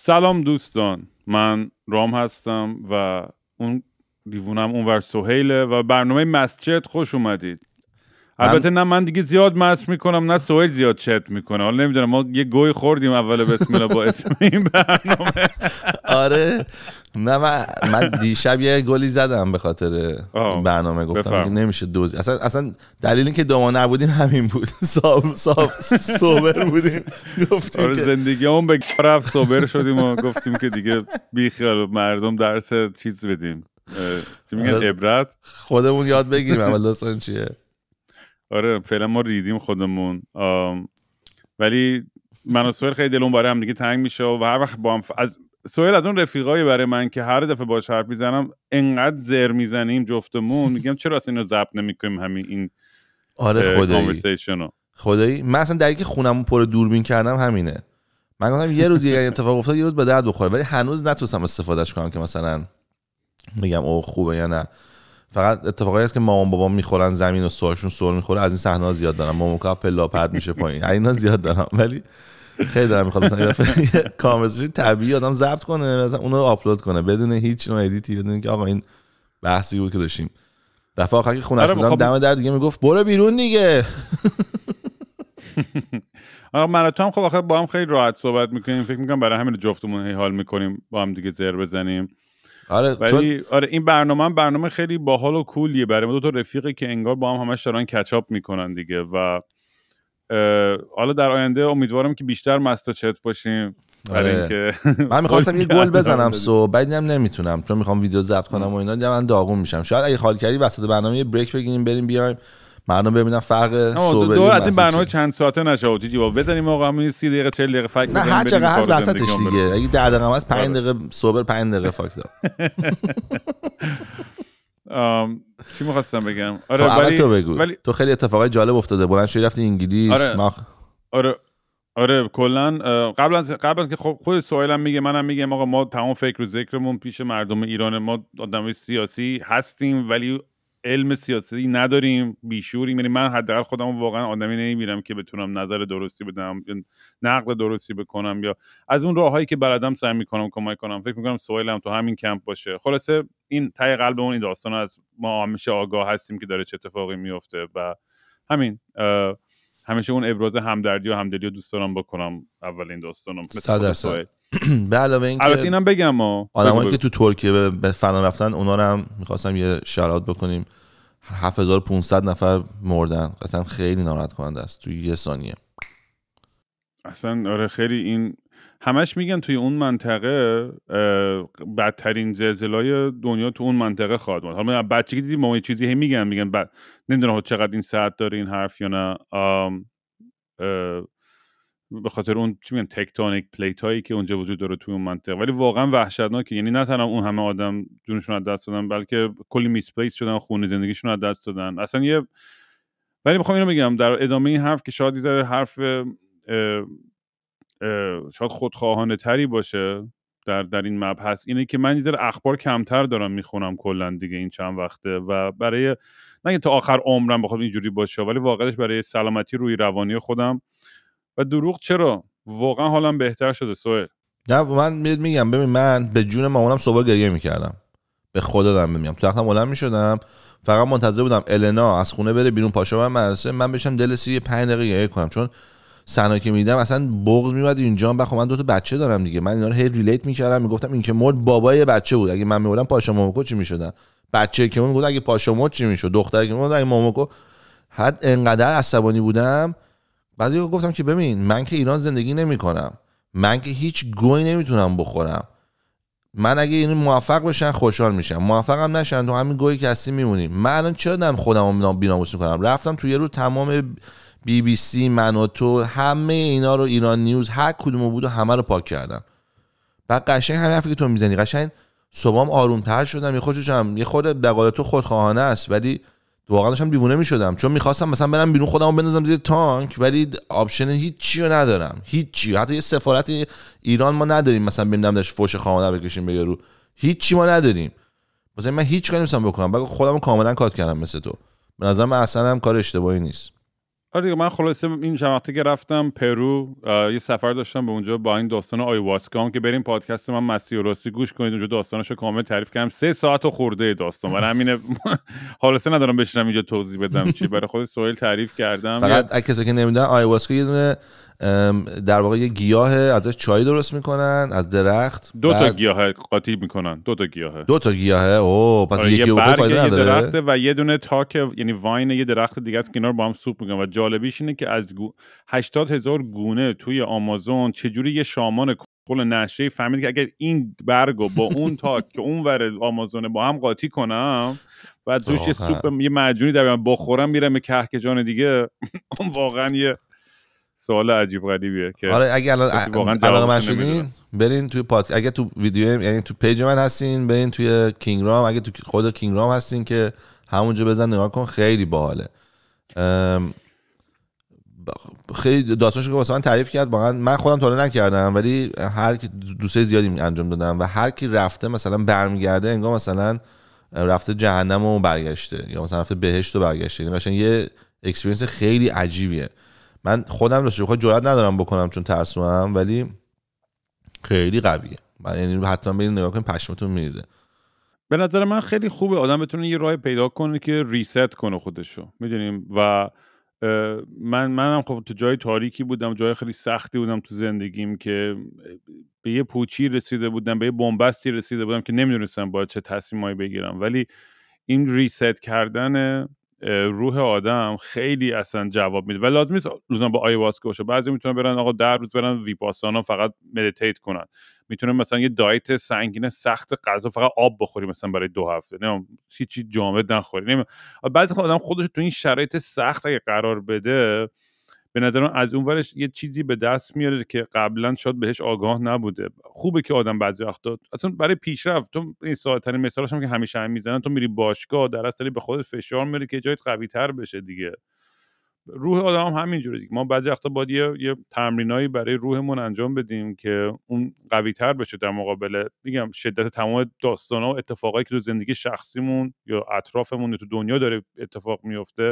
سلام دوستان من رام هستم و اون دیوونم اونور سهیله و برنامه مسجد خوش اومدید البته نه من دیگه زیاد مست میکنم نه سوئیل زیاد چت میکنه حالا نمیدونم ما یه گوی خوردیم اول بسم الله با اسم این برنامه آره نه من, من دیشب یه گلی زدم به خاطر برنامه گفتم که نمیشه دوزی اصلا اصلا دلیل اینکه دوما نبودیم همین بود صاحب سوبر بودیم گفتیم آره زندگی اون به رفت سوبر شدیم و گفتیم که دیگه بیخیال خیال مردم درس چیز بدیم چی میگن آره. عبرت خودمون یاد بگیریم اول داستان چیه آره فعلا ما ریدیم خودمون ولی من و خیلی دلون برای هم دیگه تنگ میشه و هر وقت با هم از سوهل از اون رفیقایی برای من که هر دفعه باش حرف میزنم انقدر زر میزنیم جفتمون میگم چرا اصلا اینو ضبط نمیکنیم همین این آره خدایی خدایی من اصلا در که خونمون پر دوربین کردم همینه من گفتم یه روز یه اتفاق افتاد یه روز به درد بخوره ولی هنوز نتونستم استفادهش کنم که مثلا میگم او خوبه یا نه فقط اتفاقی هست که مامان بابا میخورن زمین و سوهاشون سوال میخوره از این صحنه زیاد دارم مامان که پلا پرد میشه پایین اینا زیاد دارم ولی خیلی دارم میخواد مثلا کامرسی طبیعی آدم ضبط کنه مثلا اونو آپلود کنه بدون هیچ نوع ادیتی بدون که آقا این بحثی بود که داشتیم دفعه آخر که خونش آره، بودم دم در دیگه میگفت برو بیرون دیگه آره من تو هم خب آخر با هم خیلی راحت صحبت میکنیم فکر میکنم برای همین جفتمون حال میکنیم با هم دیگه زر بزنیم آره ولی چون... آره، این برنامه هم برنامه خیلی باحال و کولیه برای ما دو تا رفیقه که انگار با هم همش دارن کچاپ میکنن دیگه و حالا در آینده امیدوارم که بیشتر مست و چت باشیم آره. من میخواستم یه گل بزنم سو بعد نمیتونم چون میخوام ویدیو ضبط کنم و اینا من داغون میشم شاید اگه خالکری وسط برنامه یه بریک بگیریم بریم بیایم مردم ببینن فرق صبح دو از این برنامه چند ساعته نشه جی با بزنیم آقا همین 30 دقیقه 40 آره. دقیقه فاک نه هر چقدر هست وسطش دیگه اگه 10 دقیقه هست 5 دقیقه صبح 5 دقیقه فاک ام چی میخواستم بگم آره تو خب، ولی... تو بگو ولی... تو خیلی اتفاقای جالب افتاده بلند شدی رفتی انگلیس آره مخ... آره آره کلا قبل از قبل که خب خود سوالم میگه منم میگم آقا ما تمام فکر و ذکرمون پیش مردم ایران ما آدمای سیاسی هستیم ولی علم سیاسی نداریم بیشوریم یعنی من حداقل خودم واقعا آدمی نمیبینم که بتونم نظر درستی بدم نقد درستی بکنم یا از اون راههایی که بلدم سعی میکنم کمک کنم فکر میکنم سوال هم تو همین کمپ باشه خلاصه این تای قلب اون این داستان از ما همیشه آگاه هستیم که داره چه اتفاقی میفته و همین همیشه اون ابراز همدردی و همدلی رو دوست دارم بکنم اولین داستانم به علاوه که البته اینم بگم ما آدمایی که تو ترکیه به فنا رفتن اونا رو هم میخواستم یه شرایط بکنیم 7500 نفر مردن اصلا خیلی ناراحت کننده است توی یه ثانیه اصلا آره خیلی این همش میگن توی اون منطقه بدترین زلزلای دنیا تو اون منطقه خواهد بود حالا بچه که دیدیم یه چیزی میگن میگن بعد نمیدونم چقدر این ساعت داره این حرف یا نه آم... به خاطر اون چی میگم تکتونیک پلیت هایی که اونجا وجود داره توی اون منطقه ولی واقعا وحشتناکه یعنی نه تنها اون همه آدم جونشون از دست دادن بلکه کلی میسپیس شدن خون زندگیشون از دست دادن اصلا یه ولی میخوام اینو بگم در ادامه این حرف که شاید یه حرف اه اه شاید خودخواهانه تری باشه در, در این مبحث اینه که من یه اخبار کمتر دارم میخونم کلا دیگه این چند وقته و برای نه تا آخر عمرم بخوام اینجوری باشه ولی واقعاش برای سلامتی روی روانی خودم و دروغ چرا واقعا حالم بهتر شده سوهل نه من میگم ببین من به جون مامانم صبح گریه میکردم به خدا دارم میگم تو تختم بلند میشدم فقط منتظر بودم النا از خونه بره بیرون پاشا من مدرسه من بشم دل سی 5 دقیقه کنم چون سنا که میدم اصلا بغض میواد اینجا بخو من دو تا بچه دارم دیگه من اینا رو هی ریلیت میکردم میگفتم این که مرد بابای بچه بود اگه من میبردم پاشا مامکو چی میشدن بچه که من گفت اگه پاشا مرد چی میشد دختر که مرد اگه ماموکو حد انقدر عصبانی بودم بعضی گفتم که ببین من که ایران زندگی نمی کنم من که هیچ گوی نمیتونم بخورم من اگه اینو یعنی موفق بشن خوشحال میشم موفقم نشن تو همین گوی که هستی میمونیم من الان چرا دارم خودم بیناموس میکنم رفتم تو یه رو تمام بی بی سی من و تو همه اینا رو ایران نیوز هر کدوم بود و همه رو پاک کردم بعد قشنگ همه حرفی که تو میزنی قشنگ صبح آرومتر شدم یه شدم یه خود دقایق تو خودخواهانه است ولی واقعا داشتم دیوونه میشدم چون میخواستم مثلا برم بیرون خودمو بندازم زیر تانک ولی آپشن هیچی رو ندارم هیچی حتی یه سفارت ایران ما نداریم مثلا ببینم داش فوش خامانه بکشیم به یارو هیچی ما نداریم مثلا من هیچ کاری نمیستم بکنم بگو خودمو کاملا کات کردم مثل تو به نظرم اصلا هم کار اشتباهی نیست آره دیگه من خلاصه این که رفتم پرو یه سفر داشتم به اونجا با این داستان آیواسکام که بریم پادکست من مسی و راستی گوش کنید اونجا داستانش رو کامل تعریف کردم سه ساعت و خورده داستان برای همینه خلاصه ندارم بشینم اینجا توضیح بدم چی برای خود سوال تعریف کردم فقط اگه کسی که نمیدونه آیواسکا یه دونه در واقع یه گیاه ازش چای درست میکنن از درخت دو تا بعد... گیاه قاطی میکنن دو تا گیاه دو تا گیاه او پس آره، یکی برگ یه درخت و یه دونه تاک یعنی واین یه درخت دیگه از کنار با هم سوپ میکنن و جالبیش اینه که از گو... هزار گونه توی آمازون چجوری یه شامان کل نشه فهمید که اگر این برگو با اون تاک که اون ور آمازونه با هم قاطی کنم بعد توش یه سوپ یه معجونی در بخورم میرم به کهکشان دیگه واقعا یه سوال عجیب غریبیه که آره اگه الان علاقه من شدین برین توی پاد اگه تو ویدیو یعنی تو پیج من هستین برین توی کینگ رام اگه تو خود کینگ رام هستین که همونجا بزن نگاه کن خیلی باحاله خیلی داستانش که واسه من تعریف کرد واقعا من خودم نکردم ولی هر کی دوستای زیادی انجام دادم و هر کی رفته مثلا برمیگرده انگار مثلا رفته جهنم و برگشته یا مثلا رفته بهشت و برگشته یعنی یه اکسپرینس خیلی عجیبیه من خودم راستش خود جرئت ندارم بکنم چون ترسوام ولی خیلی قویه من یعنی حتما برید نگاه کنید پشمتون میریزه به نظر من خیلی خوبه آدم بتونه یه راه پیدا کنه که ریست کنه خودشو میدونیم و من منم خب تو جای تاریکی بودم جای خیلی سختی بودم تو زندگیم که به یه پوچی رسیده بودم به یه بنبستی رسیده بودم که نمیدونستم باید چه تصمیمایی بگیرم ولی این ریست کردن روح آدم خیلی اصلا جواب میده و لازم نیست لزوما با آیواسکا باشه بعضی میتونن برن آقا در روز برن ویپاسانا فقط مدیتیت کنن میتونن مثلا یه دایت سنگین سخت غذا فقط آب بخوری مثلا برای دو هفته نه هیچی جامد نخوری نه بعضی خب آدم خودش تو این شرایط سخت اگه قرار بده به نظرم از اونورش یه چیزی به دست میاره که قبلا شاید بهش آگاه نبوده خوبه که آدم بعضی وقتا اصلا برای پیشرفت تو این ساده ترین مثالش هم که همیشه هم میزنن تو میری باشگاه در اصل به خودت فشار میری که جایت قوی تر بشه دیگه روح آدم هم جوریه. دیگه ما بعضی وقتا باید یه, یه تمرینایی برای روحمون انجام بدیم که اون قوی تر بشه در مقابل میگم شدت تمام داستان و اتفاقایی که تو زندگی شخصیمون یا اطرافمون تو دنیا داره اتفاق میفته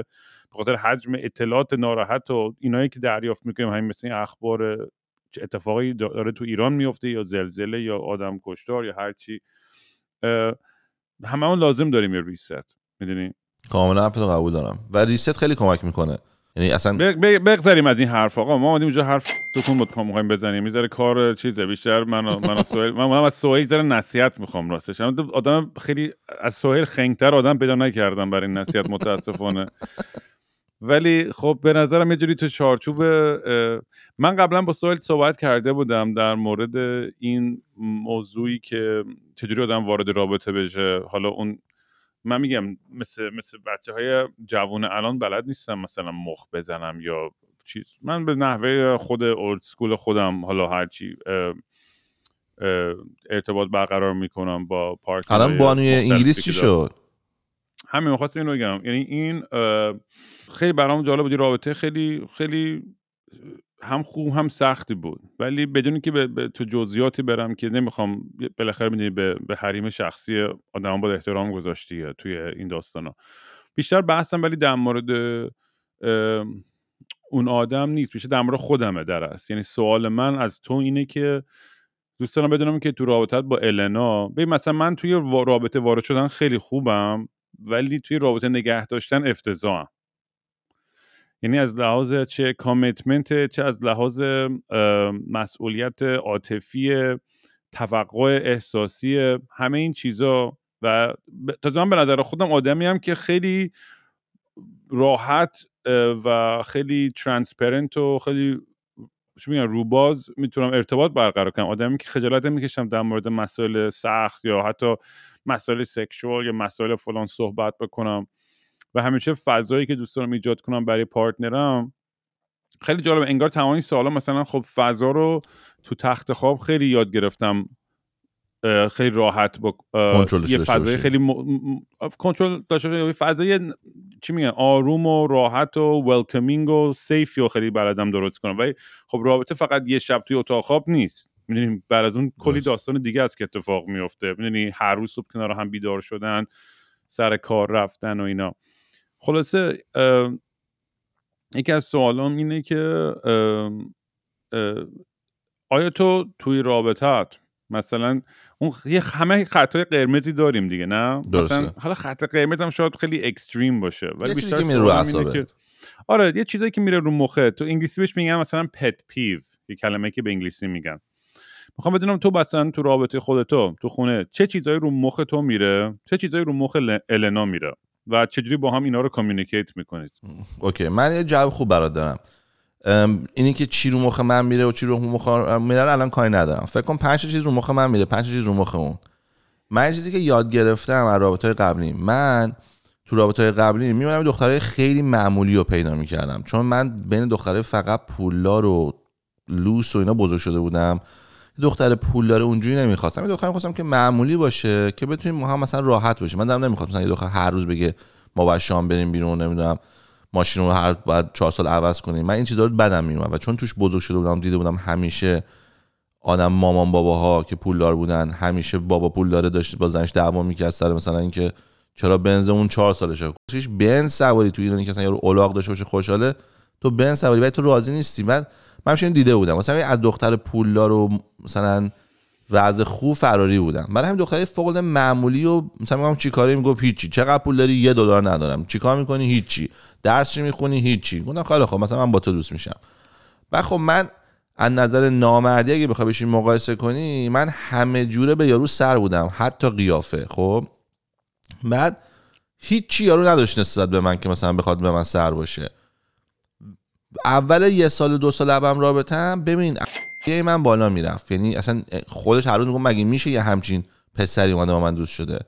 به خاطر حجم اطلاعات ناراحت و اینایی که دریافت میکنیم همین مثل این اخبار اتفاقی داره تو ایران میفته یا زلزله یا آدم کشتار یا هر چی هممون لازم داریم یه ریست میدونی کاملا قبول دارم و ریست خیلی کمک میکنه یعنی اصلا بگذریم از این حرف آقا ما اومدیم اینجا حرف توکن بود میخوایم بزنیم میذاره کار چیزه بیشتر من من سوهل من از سوهل زره نصیحت میخوام راستش آدم خیلی از سوهل خنگتر آدم پیدا نکردم برای این نصیحت متاسفانه ولی خب به نظرم یه جوری تو چارچوب من قبلا با سوهل صحبت کرده بودم در مورد این موضوعی که چجوری آدم وارد رابطه بشه حالا اون من میگم مثل مثل بچه های جوون الان بلد نیستم مثلا مخ بزنم یا چیز من به نحوه خود اولد سکول خودم حالا هرچی ارتباط برقرار میکنم با پارک الان بانوی انگلیس چی شد همین میخواستم اینو بگم یعنی این خیلی برام جالب بودی رابطه خیلی خیلی هم خوب هم سختی بود ولی بدون که به، تو جزئیاتی برم که نمیخوام بالاخره میدونی به،, حریم شخصی آدم با احترام گذاشتی توی این ها بیشتر بحثم ولی در مورد اون آدم نیست بیشتر در مورد خودمه در یعنی سوال من از تو اینه که دوست بدونم که تو رابطت با النا ببین مثلا من توی رابطه وارد شدن خیلی خوبم ولی توی رابطه نگه داشتن افتضاحم یعنی از لحاظ چه کامیتمنت چه از لحاظ مسئولیت عاطفی توقع احساسی همه این چیزا و تا به نظر خودم آدمی هم که خیلی راحت و خیلی ترانسپرنت و خیلی چی روباز میتونم ارتباط برقرار کنم آدمی که خجالت میکشم در مورد مسائل سخت یا حتی مسائل سکشوال یا مسائل فلان صحبت بکنم و همیشه فضایی که دوست دارم ایجاد کنم برای پارتنرم خیلی جالب انگار تمام این سالا مثلا خب فضا رو تو تخت خواب خیلی یاد گرفتم خیلی راحت با یه فضای خیلی کنترل داشته فضای چی میگن آروم و راحت و ولکمینگ و سیفی و خیلی بلدم درست کنم ولی خب رابطه فقط یه شب توی اتاق خواب نیست میدونیم بعد از اون کلی داستان دیگه است که اتفاق میفته میدونی هر روز صبح کنار هم بیدار شدن سر کار رفتن و اینا خلاصه یکی از سوالام اینه که آیا تو توی رابطت مثلا اون یه همه خطای قرمزی داریم دیگه نه درسته. مثلا حالا خط قرمز هم شاید خیلی اکستریم باشه ولی که میره رو که... آره یه چیزایی که میره رو مخه تو انگلیسی بهش میگن مثلا پت پیو یه کلمه که به انگلیسی میگن میخوام بدونم تو مثلا تو رابطه خودتو تو خونه چه چیزایی رو مخ تو میره چه چیزایی رو مخ النا میره و چجوری با هم اینا رو کمیونیکیت میکنید اوکی من یه جواب خوب برات دارم اینی که چی رو مخ من میره و چی رو مخ میره الان کاری ندارم فکر کنم پنج چیز رو مخ من میره پنج چیز رو مخ اون من چیزی که یاد گرفتم از رابطه قبلی من تو رابطه های قبلی میمونم دختره خیلی معمولی رو پیدا میکردم چون من بین دختره فقط پولار و لوس و اینا بزرگ شده بودم دختر پول داره اونجوری نمیخواستم یه دختر میخواستم که معمولی باشه که بتونیم هم مثلا راحت باشه من دارم نمیخواستم مثلا یه دختر هر روز بگه ما باید شام بریم بیرون نمیدونم ماشین رو هر بعد چهار سال عوض کنیم من این چیزا رو بدم میومد و چون توش بزرگ شده بودم دیده بودم همیشه آدم مامان باباها که پولدار بودن همیشه بابا پول داره داشت با زنش دعوا میکرد سر مثلا اینکه چرا بنز اون چهار سالشه کوشش بنز سواری تو ایرانی که اصلا یارو الاغ داشته باشه خوشحاله تو بنز سواری ولی تو راضی نیستی بعد من دیده بودم مثلا از دختر پولدار و مثلا وضع خوب فراری بودم برای همین دختری فوق معمولی و مثلا میگم چیکاری میگفت هیچی چقدر پول داری یه دلار ندارم چیکار میکنی هیچی درس چی میخونی هیچی گفتم خیلی خب مثلا من با تو دوست میشم و خب من از نظر نامردی اگه بخوای بشین مقایسه کنی من همه جوره به یارو سر بودم حتی قیافه خب بعد هیچی یارو نداشت نسبت به من که مثلا بخواد به من سر باشه اول یه سال دو سال رابطه رابطم ببین یه من بالا میرفت یعنی اصلا خودش هر روز میگم مگه میشه یه همچین پسری اومده با من دوست شده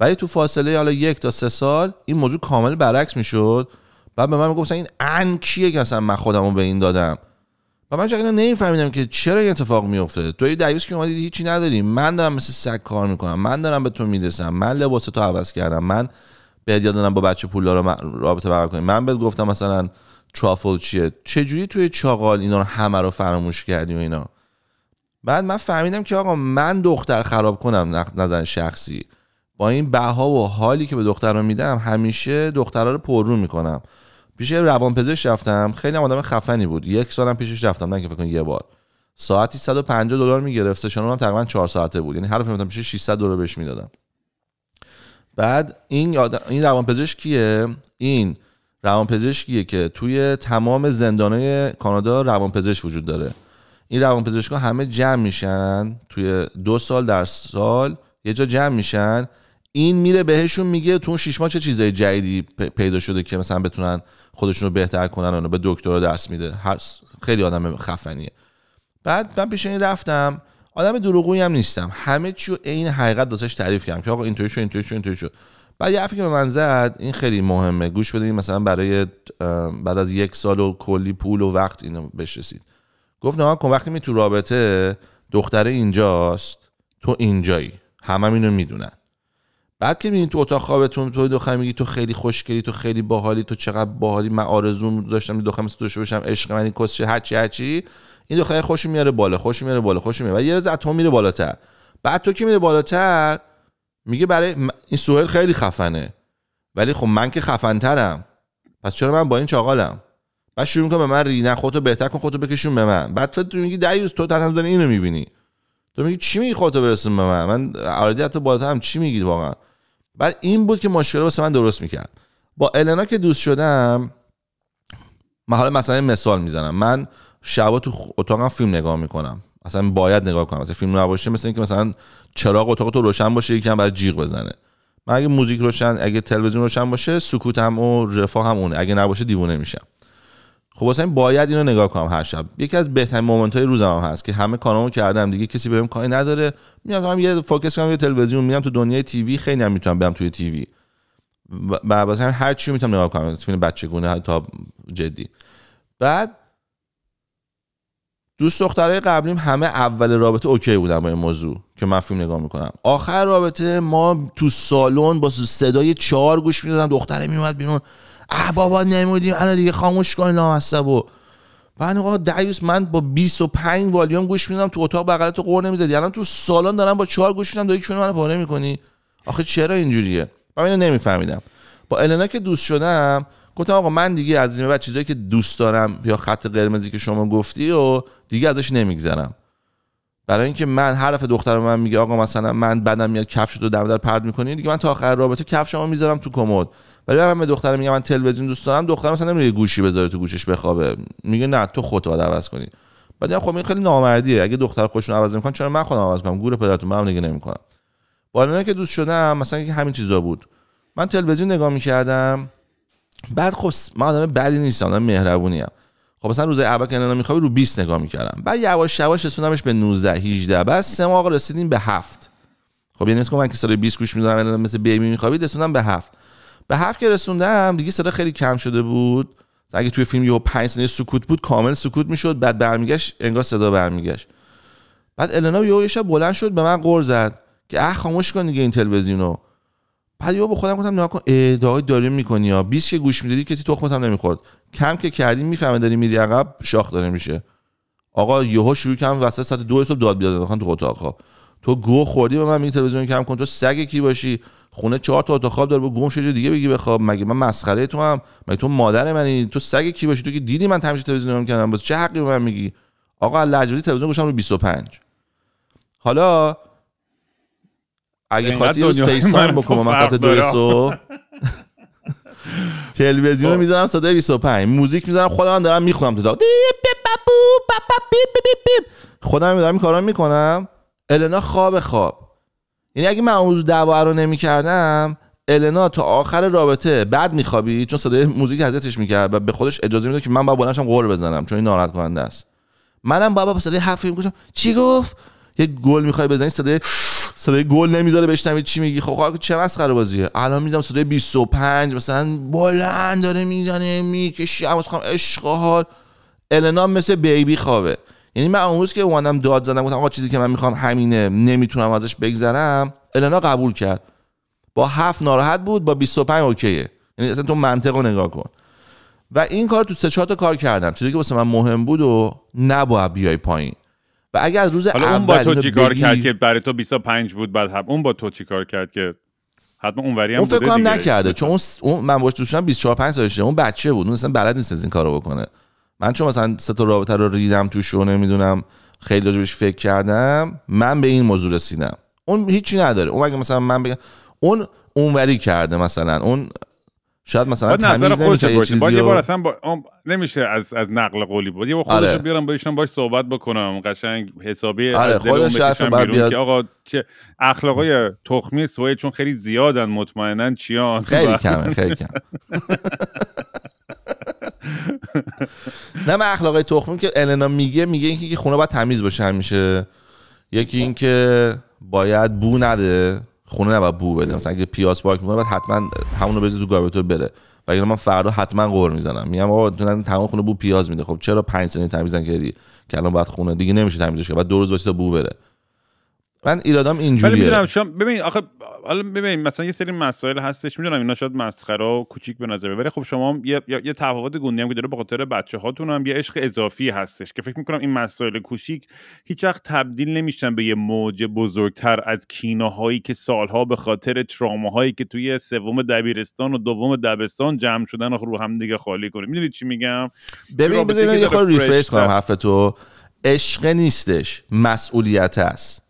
ولی تو فاصله حالا یک تا سه سال این موضوع کامل برعکس میشد بعد به من میگفت این ان کیه که اصلا من خودمو به این دادم و من چقدر نمیفهمیدم که چرا این اتفاق میفته توی دیوس که اومدی هیچی نداری من دارم مثل سگ کار میکنم من دارم به تو میرسم من لباس تو عوض کردم من بهت یاد دادم با بچه پول رابطه برقرار کنیم من بهت گفتم مثلا ترافل چیه چجوری توی چاقال اینا رو همه رو فراموش کردی و اینا بعد من فهمیدم که آقا من دختر خراب کنم نظر شخصی با این بها و حالی که به دخترم میدم همیشه دخترها رو پررو میکنم پیش روانپزشک رفتم خیلی آدم خفنی بود یک سالم پیشش رفتم نه که فکر یه بار ساعتی 150 دلار میگرفت چون هم تقریبا 4 ساعته بود یعنی هر فهمیدم پیش 600 دلار بهش میدادم بعد این آدم، این روانپزشک کیه این روانپزشکیه که توی تمام زندانهای کانادا روانپزشک وجود داره این روانپزشکا همه جمع میشن توی دو سال در سال یه جا جمع میشن این میره بهشون میگه تو اون شیش ماه چه چیزای جدیدی پیدا شده که مثلا بتونن خودشون رو بهتر کنن اونو به دکترا درس میده هر خیلی آدم خفنیه بعد من پیش این رفتم آدم دروغویی هم نیستم همه چیو این حقیقت داشتش تعریف کردم که آقا اینطوری شو اینطوری شو اینطوری شو بعد یه که به من زد این خیلی مهمه گوش بدین مثلا برای بعد از یک سال و کلی پول و وقت اینو بشرسید گفت نه کن وقتی می تو رابطه دختره اینجاست تو اینجایی همه اینو میدونن بعد که میبینی تو اتاق خوابتون تو دختر میگی تو خیلی خوشگلی تو خیلی باحالی تو چقدر باحالی من آرزوم داشتم دو مثل تو بشم عشق منی کسشه هرچی هرچی این دختر خوش میاره بالا خوش میاره بالا خوش میاره و یه روز اتم میره بالاتر بعد تو که میره بالاتر میگه برای این سوهل خیلی خفنه ولی خب من که خفنترم پس چرا من با این چاقالم بعد شروع میکنه به من ری نه خودتو بهتر کن خودتو بکشون به من بعد تو میگی دیوز تو تنها داری اینو میبینی تو میگی چی میگی خودتو برسون به من من آردی تو بالاتر هم چی میگی واقعا بعد این بود که مشکل واسه من درست میکرد با النا که دوست شدم من حالا مثلا مثال میزنم من شبا تو اتاقم فیلم نگاه میکنم اصلا باید نگاه کنم مثلا فیلم نباشه مثل اینکه مثلا چراغ اتاق تو روشن باشه یکم برای جیغ بزنه من اگه موزیک روشن اگه تلویزیون روشن باشه سکوتم و هم اونه اگه نباشه دیوونه میشم خب اصلا باید اینو نگاه کنم هر شب یکی از بهترین مومنت های روزم هم هست که همه کارامو کردم دیگه کسی بهم کاری نداره میام هم یه فوکس کنم یه تلویزیون میام تو دنیای تیوی خیلی هم میتونم برم توی تیوی و هر چی میتونم نگاه کنم فیلم بچگونه تا جدی بعد دوست دخترای قبلیم همه اول رابطه اوکی بودن با این موضوع که من فیلم نگاه میکنم آخر رابطه ما تو سالن با صدای چهار گوش میدادم دختره میومد بیرون اه بابا نمودیم انا دیگه خاموش کن و بعد آقا دعیوس من با 25 والیوم گوش میدم تو اتاق بغل تو قور نمیزدی الان تو سالن دارم با چهار گوش میدم دیگه چون منو پاره میکنی آخه چرا اینجوریه من اینو نمیفهمیدم با النا که دوست شدم گفتم آقا من دیگه از این بعد چیزایی که دوست دارم یا خط قرمزی که شما گفتی و دیگه ازش نمیگذرم برای اینکه من حرف دخترم من میگه آقا مثلا من بدم میاد کفش تو دم در پرد میکنی دیگه من تا آخر رابطه کفش شما میذارم تو کمد ولی من به دخترم میگم من تلویزیون دوست دارم دخترم مثلا نمیره گوشی بذاره تو گوشش بخوابه میگه نه تو خودت باید عوض کنی بعد خب این خیلی نامردیه اگه دختر خودشون عوض نمیکنن چرا من خودم عوض کنم گور پدرتون من دیگه نمیکنم با که دوست شدم مثلا همین چیزا بود من تلویزیون نگاه میکردم بعد خب من آدم بدی نیستم آدم مهربونی ام خب مثلا روز اول که نمیخوابی رو 20 نگاه میکردم بعد یواش یواش رسوندمش به 19 18 بعد سه ماه رسیدیم به 7 خب یعنی که من که سال 20 گوش میدادم مثلا مثل بیبی میخوابید رسوندم به 7 به 7 که رسوندم دیگه صدا خیلی کم شده بود اگه توی فیلم یه 5 ثانیه سکوت بود کامل سکوت میشد بعد برمیگشت انگار صدا برمیگشت بعد النا یه شب بلند شد به من قرض زد که اه خاموش کن دیگه این تلویزیونو بعد یا به خودم گفتم نه کن ادعای داری میکنی یا 20 که گوش میدادی کسی تخمت هم نمیخورد کم که کردی میفهمه داری میری عقب شاخ داره میشه آقا یهو شروع کردم وسط ساعت 2 صبح داد بیاد تو اتاق خواب تو گو خوردی به من میگی تلویزیون کم کن تو سگ کی باشی خونه چهار تا اتاق خواب داره با گم شده دیگه بگی بخواب مگه من مسخره تو هم مگه تو مادر منی تو سگ کی باشی تو که دیدی من تماشای تلویزیون کردم باز چه حقی به من میگی آقا لجوزی تلویزیون گوشم رو 25 حالا اگه خواستی روز تایم بکنم مثلا دوی صبح تلویزیون رو میزنم صدای 25 موزیک میزنم خودم دارم میخونم تو خودم دارم این میکنم النا خواب خواب یعنی اگه من اون روز رو نمیکردم النا تا آخر رابطه بعد میخوابی چون صدای موزیک حضرتش میکرد و به خودش اجازه میده که من باید بلنشم غور بزنم چون این ناراحت کننده است منم بابا با صدای حرفی میگفتم چی گفت یه گل میخوای بزنی صدای صدای گل نمیذاره بشنوی چی میگی خب, خب، چه مسخره بازیه الان میذارم صدای 25 مثلا بلند داره میزنه میکشی اما میخوام عشق حال النا مثل بیبی خوابه یعنی من اون که اومدم داد زدم گفتم آقا چیزی که من میخوام همینه نمیتونم ازش بگذرم النا قبول کرد با هفت ناراحت بود با 25 اوکیه یعنی اصلا تو منطق نگاه کن و این کار تو سه چهار تا کار کردم چیزی که واسه من مهم بود و نباید بیای پایین اگر از روز حالا اول اون با تو چیکار بگی... کرد که برای تو 25 بود بعد هم اون با تو چیکار کرد که حتما اونوری هم اون فکر کنم نکرده چون اون من باش دوشم 24 5 سالشه اون بچه بود اون اصلا بلد نیست این کارو بکنه من چون مثلا سه تا رابطه رو ریدم توش و نمیدونم خیلی راجبش فکر کردم من به این موضوع رسیدم اون هیچی نداره اون اگه مثلا من بگم اون اونوری کرده مثلا اون شاید مثلا تمیز نمیشه باشه باید یه بار اصلا با... نمیشه از از نقل قولی بود یه بار خودش آره. بیارم بایشن باش صحبت بکنم قشنگ حسابی آره. حرف بعد بیاد... که آقا چه اخلاقای تخمی سوی چون خیلی زیادن مطمئنا چیان خیلی کمه خیلی کم نه من اخلاقای تخمی که النا میگه میگه اینکه خونه باید تمیز باشه همیشه یکی اینکه باید بو نده خونه نباید بو بده مثلا اگه پیاز پاک میکنه بعد حتما همونو بذار تو گاربتور بره و اگه من فردا حتما قور میزنم میگم آقا نه تمام خونه بو پیاز میده خب چرا 5 سنی تمیز کردی؟ که الان بعد خونه دیگه نمیشه تمیزش کرد بعد دو روز باشه تا بو بره من ایرادم اینجوریه ولی ببین آخه حالا ببین مثلا یه سری مسائل هستش میدونم اینا شاید مسخره و کوچیک به نظر ولی خب شما یه یه تفاوت گوندی هم که داره به خاطر بچه هاتون هم یه عشق اضافی هستش که فکر میکنم این مسائل کوچیک هیچ وقت تبدیل نمیشن به یه موج بزرگتر از کیناهایی که سالها به خاطر هایی که توی سوم دبیرستان و دوم دبستان جمع شدن و رو هم دیگه خالی کنه میدونی چی میگم ببین یه خورده ریفرش کنم تو عشق نیستش مسئولیت است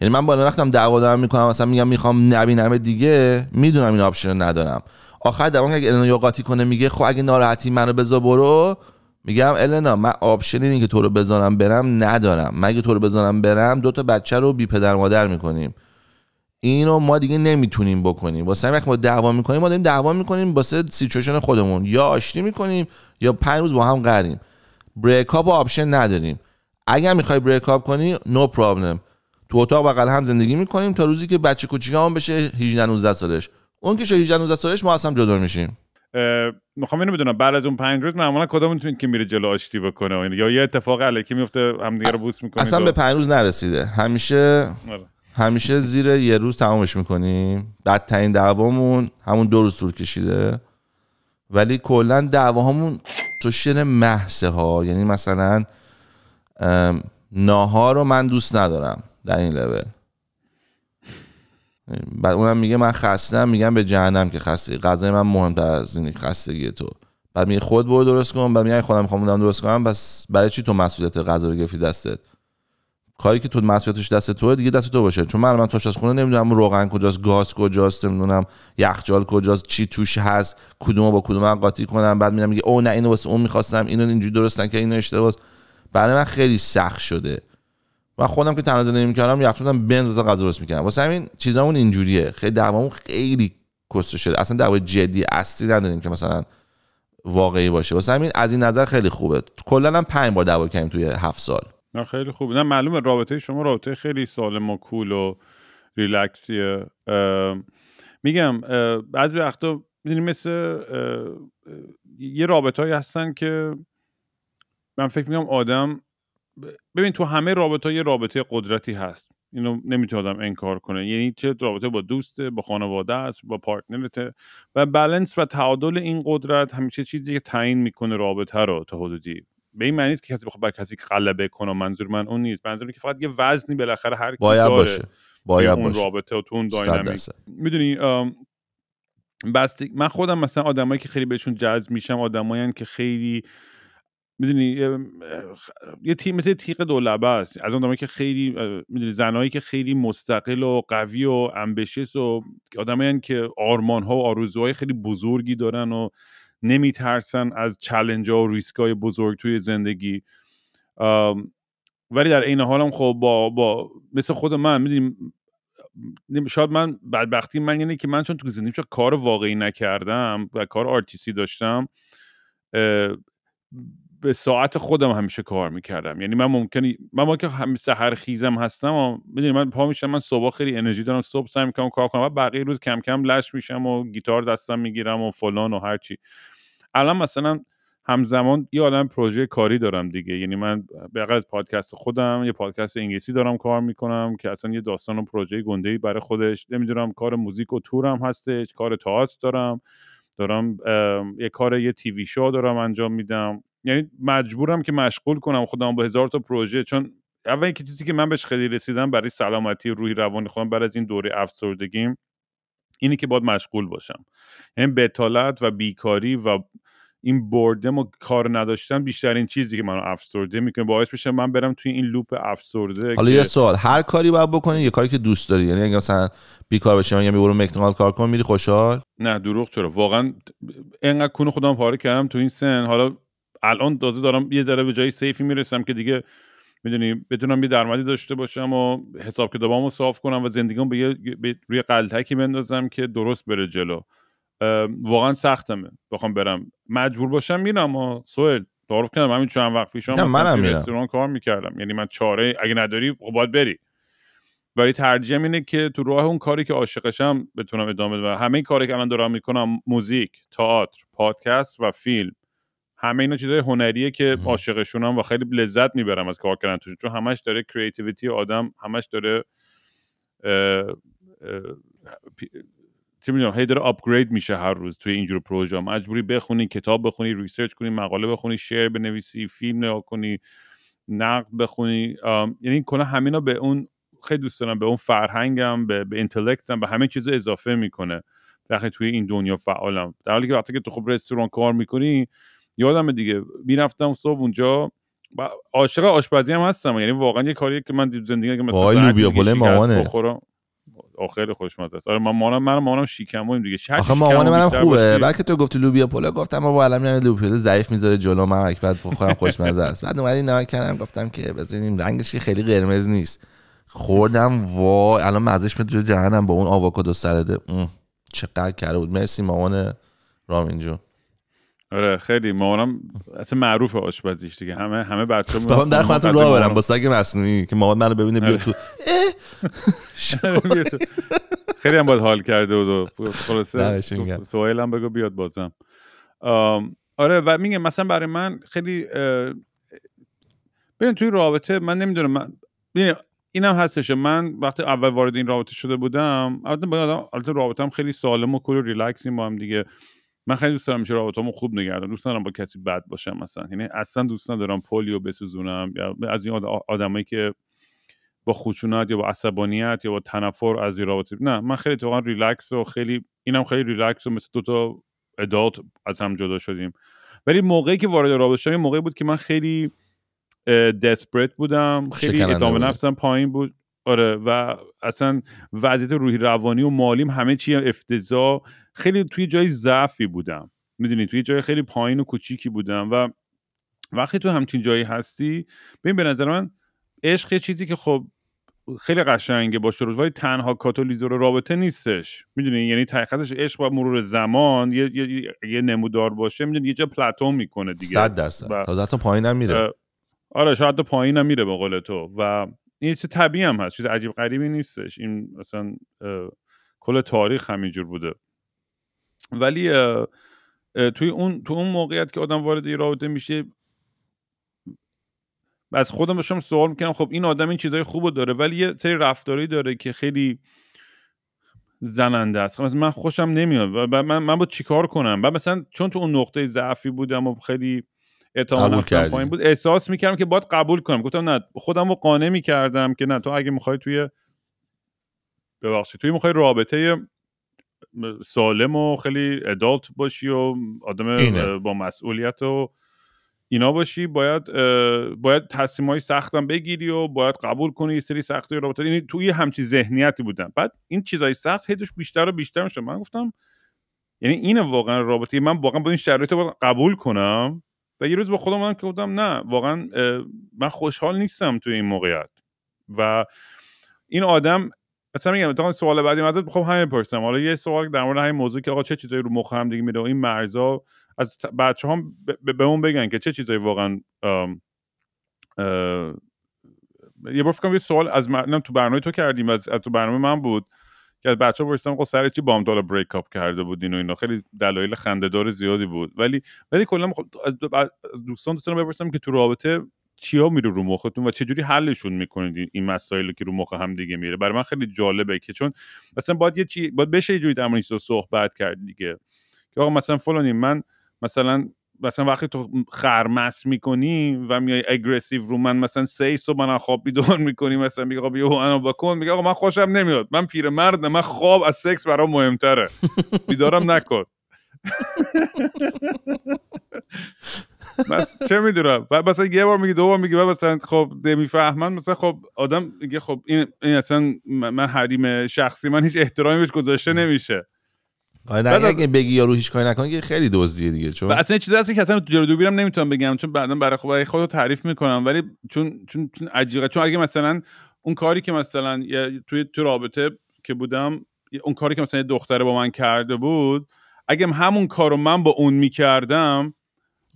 یعنی من بالا وقتم دعوا دارم میکنم مثلا میگم میخوام نبینم دیگه میدونم این آپشن ندارم آخر دعوا اگه النا یوقاتی کنه میگه خب اگه ناراحتی منو بذار برو میگم النا من آپشن اینه که تو رو بذارم برم ندارم مگه تو رو بذارم برم دو تا بچه رو بی پدر مادر میکنیم اینو ما دیگه نمیتونیم بکنیم واسه همین ما دعوا میکنیم ما داریم دعوا میکنیم واسه سیچویشن خودمون یا آشتی میکنیم یا پنج روز با هم قریم بریک اپ آپشن نداریم اگر میخوای بریک اپ کنی نو no پرابلم تو اتاق بغل هم زندگی میکنیم تا روزی که بچه کوچیکمون بشه 18 19 سالش اون که شو 18 19 سالش ما اصلا جدا میشیم میخوام اینو بدونم بعد از اون پنج روز معمولا کدومتون که میره جلو آشتی بکنه یا یه اتفاق علکی میفته دیگه رو بوس میکنید اصلا به پنج روز نرسیده همیشه مره. بله. همیشه زیر یه روز تمامش میکنیم بدترین دعوامون همون دو روز طول کشیده ولی کلا دعواهامون سوشن محسه ها یعنی مثلا ناهار رو من دوست ندارم در این لول بعد اونم میگه من خستم میگم به جهنم که خسته غذای من مهمتر از این خستگی تو بعد میگه خود برو درست کن بعد میگه خودم میخوام درست کنم بس برای چی تو مسئولیت غذا رو گرفتی دستت کاری که تو مسئولیتش دست تو دیگه دست تو باشه چون من الان توش از خونه نمیدونم روغن کجاست گاز کجاست نمیدونم یخچال کجاست چی توش هست کدومو با کدوم قاطی کنم بعد میگم میگه او نه اینو واسه اون میخواستم اینو اینجوری درستن که اینو اشتباهه برای من خیلی سخت شده و خودم که تنها زندگی میکردم یخچالم بندازم غذا درست میکردم واسه همین چیزامون اینجوریه خیلی دعوامون خیلی کسته شده اصلا دعوای جدی اصلی نداریم که مثلا واقعی باشه واسه همین از این نظر خیلی خوبه کلا هم 5 بار دعوا کردیم توی هفت سال نه خیلی خوبه نه معلومه رابطه شما رابطه خیلی سالم و کول و ریلکسیه میگم بعضی وقتا میدونی مثل یه رابطه هستن که من فکر میکنم آدم ببین تو همه رابطه یه رابطه قدرتی هست اینو نمیتونه آدم انکار کنه یعنی چه رابطه با دوسته با خانواده است با پارتنرته و بلنس و تعادل این قدرت همیشه چیزی که تعیین میکنه رابطه رو تا حدودی به این معنی نیست که کسی بخواد بر کسی غلبه کنه منظور من اون نیست منظور که فقط یه وزنی بالاخره هر کی باید باشه باید اون رابطه و داینامیک میدونی بس من خودم مثلا آدمایی که خیلی بهشون جذب میشم آدمایی که خیلی میدونی یه،, تیم مثل تیغ دولبه است از اون که خیلی میدونی زنایی که خیلی مستقل و قوی و امبیشس و آدمایی که آرمان ها و آرزوهای خیلی بزرگی دارن و نمیترسن از چلنج ها و ریسک های بزرگ توی زندگی ولی در عین هم خب با, با مثل خود من میدونی شاید من بدبختی من یعنی که من چون تو چون کار واقعی نکردم و کار آرتیسی داشتم به ساعت خودم همیشه کار میکردم یعنی من ممکنی من ما که هم سحر خیزم هستم و میدونی من پا میشم من صبح خیلی انرژی دارم صبح سعی میکنم کار کنم و بقیه روز کم کم لش میشم و گیتار دستم میگیرم و فلان و هر چی الان مثلا همزمان یه عالم پروژه کاری دارم دیگه یعنی من به از پادکست خودم یه پادکست انگلیسی دارم کار میکنم که اصلا یه داستان و پروژه گنده ای برای خودش نمیدونم کار موزیک و تورم هستش کار تئاتر دارم دارم یه کار یه تیوی شو دارم انجام میدم یعنی مجبورم که مشغول کنم خودم با هزار تا پروژه چون اول اینکه چیزی که من بهش خیلی رسیدم برای سلامتی روحی روانی خودم بعد از این دوره افسردگیم اینه که باید مشغول باشم یعنی بتالت و بیکاری و این بردم و کار نداشتن بیشترین چیزی که منو افسرده میکنه باعث میشه من برم توی این لوپ افسرده حالا یه سوال هر کاری باید بکنی یه کاری که دوست داری یعنی اگه مثلا بیکار بشی یا برو مکدونالد کار کن میری خوشحال نه دروغ چرا واقعا انقدر کون خودم پاره کردم تو این سن حالا الان دازه دارم یه ذره به جای سیفی میرسم که دیگه میدونی بتونم یه درمدی داشته باشم و حساب کتابامو صاف کنم و زندگیم به, روی قلتکی بندازم که درست بره جلو واقعا سختمه بخوام برم مجبور باشم میرم و سوئل تعارف کردم همین چند وقت پیش منم رستوران کار میکردم یعنی من چاره اگه نداری خب باید بری ولی ترجیحم اینه که تو راه اون کاری که عاشقشم بتونم ادامه بدم همه کاری که الان دارم میکنم موزیک تئاتر پادکست و فیلم همه اینا چیزای هنریه که عاشقشون و خیلی لذت میبرم از کار کردن توشون چون همش داره کریتیویتی آدم همش داره چه میدونم هی داره میشه هر روز توی اینجور پروژه مجبوری بخونی کتاب بخونی ریسرچ کنی مقاله بخونی شعر بنویسی فیلم نگاه کنی نقد بخونی یعنی کلا همینا به اون خیلی دوست دارم به اون فرهنگم به, به انتلکتم به همه چیز اضافه میکنه وقتی توی این دنیا فعالم در حالی که وقتی که تو خب رستوران کار میکنی یادم دیگه میرفتم صبح اونجا عاشق آشپزی هم هستم یعنی واقعا یه کاریه که من زندگی که مثلا لوبیا پلو مامانه آخر خوشمزه است آره من مامانم من مامانم شیکمویم دیگه آخه مامان منم خوبه بعد که تو گفتی لوبیا پلو گفتم ما با علم یعنی لوبیا پلو ضعیف میذاره جلو من بعد بخورم خوشمزه است بعد اومدی نه کردم گفتم که بزنیم رنگش خیلی قرمز نیست خوردم وای الان مزهش میاد جهنم با اون آووکادو سرده چقدر کرده بود مرسی مامان رامینجو آره خیلی مامانم اصلا معروف آشپزیش دیگه همه همه بچه‌ها بابام در رو راه برم با سگ مصنوعی که مامان منو ببینه بیاد تو آره. خیلی هم باید حال کرده بود خلاصه سوهیل هم بگو بیاد بازم آره و میگه مثلا برای من خیلی ببین توی رابطه من نمیدونم من اینم هستش من وقتی اول وارد این رابطه شده بودم البته با آدم البته خیلی سالم و کل و ریلکسیم با هم دیگه من خیلی دوست دارم میشه رابطه‌مو خوب نگردم. دوست ندارم با کسی بد باشم مثلا یعنی اصلا دوست ندارم پلیو بسوزونم یا از این آدمایی که با خشونت یا با عصبانیت یا با تنفر از این رابطه نه من خیلی تو ریلکس و خیلی اینم خیلی ریلکس و مثل دو تا ادالت از هم جدا شدیم ولی موقعی که وارد رابطه شدم موقعی بود که من خیلی دسپریت بودم خیلی ادامه نفسم پایین بود آره و اصلا وضعیت روحی روانی و مالیم همه چی افتضاح خیلی توی جای ضعفی بودم میدونی توی جای خیلی پایین و کوچیکی بودم و وقتی تو همچین جایی هستی ببین به نظر من عشق یه چیزی که خب خیلی قشنگه با شروط ولی تنها کاتالیزور رابطه نیستش میدونی یعنی تحقیقاتش عشق با مرور زمان یه, یه،, یه نمودار باشه میدونی یه جا پلاتون میکنه دیگه 100 درصد تازه پایینم میره آره شاید پایینم میره به قول تو و این چیز طبیعی هم هست چیز عجیب غریبی نیستش این مثلا کل تاریخ همینجور بوده ولی توی اون تو اون موقعیت که آدم وارد این رابطه میشه از خودم بشم سوال میکنم خب این آدم این چیزای خوب داره ولی یه سری رفتاری داره که خیلی زننده است مثلا من خوشم نمیاد من من با چیکار کنم و مثلا چون تو اون نقطه ضعفی بودم و خیلی اعتماد پایین بود احساس میکردم که باید قبول کنم گفتم نه خودم رو قانع میکردم که نه تو اگه میخوای توی ببخشید توی میخوای رابطه سالم و خیلی ادالت باشی و آدم با مسئولیت و اینا باشی باید باید تصمیم های سختم بگیری و باید قبول کنی یه سری سختی رابطه یعنی توی همچی ذهنیتی بودم بعد این چیزای سخت هی بیشتر و بیشتر میشه من گفتم یعنی این واقعا رابطه من واقعا با این شرایط قبول کنم و یه روز با خودم که بودم نه واقعا من خوشحال نیستم توی این موقعیت و این آدم مثلا میگم تا سوال بعدی من ازت خب همین پرسم حالا یه سوال در مورد همین موضوع که آقا چه چیزایی رو مخ هم دیگه میره و این مرزا از بچه هم به اون بگن که چه چیزایی واقعا یه بار فکرم یه سوال از من تو برنامه تو کردیم از, از تو برنامه من بود که بچه پرسیدم گفت خب سر چی بام دالا بریک اپ کرده بودین و اینا خیلی دلایل خندهدار زیادی بود ولی ولی کلا خب از دوستان دوستان بپرسم که تو رابطه چیا میره رو مختون و چجوری حلشون میکنید این مسائلی که رو مخ هم دیگه میره برای من خیلی جالبه که چون مثلا باید یه چی باید بشه یه جوری در صحبت کرد دیگه که آقا مثلا فلانی من مثلا مثلا وقتی تو خرمس میکنی و میای اگریسیو رو من مثلا سه صبح من خواب بیدار میکنی مثلا میگه خب یهو انا بکن میگه آقا من خوشم نمیاد من پیرمردم من خواب از سکس برام مهمتره بیدارم نکن چه میدونم مثلا یه بار میگه دو بار میگه مثلا خب نمیفهمن مثلا خب آدم میگه خب این, این اصلا من حریم شخصی من هیچ احترامی بهش گذاشته نمیشه آره نه اگه بگی رو هیچ کاری نکنه که خیلی دزدیه دیگه چون اصلا چیزی هست که اصلا تو جلو دوبیرم نمیتونم بگم چون بعدا برای خود خودو تعریف میکنم ولی چون چون عجیبه چون اگه مثلا اون کاری که مثلا توی تو رابطه که بودم اون کاری که مثلا یه دختره با من کرده بود اگه همون کارو من با اون میکردم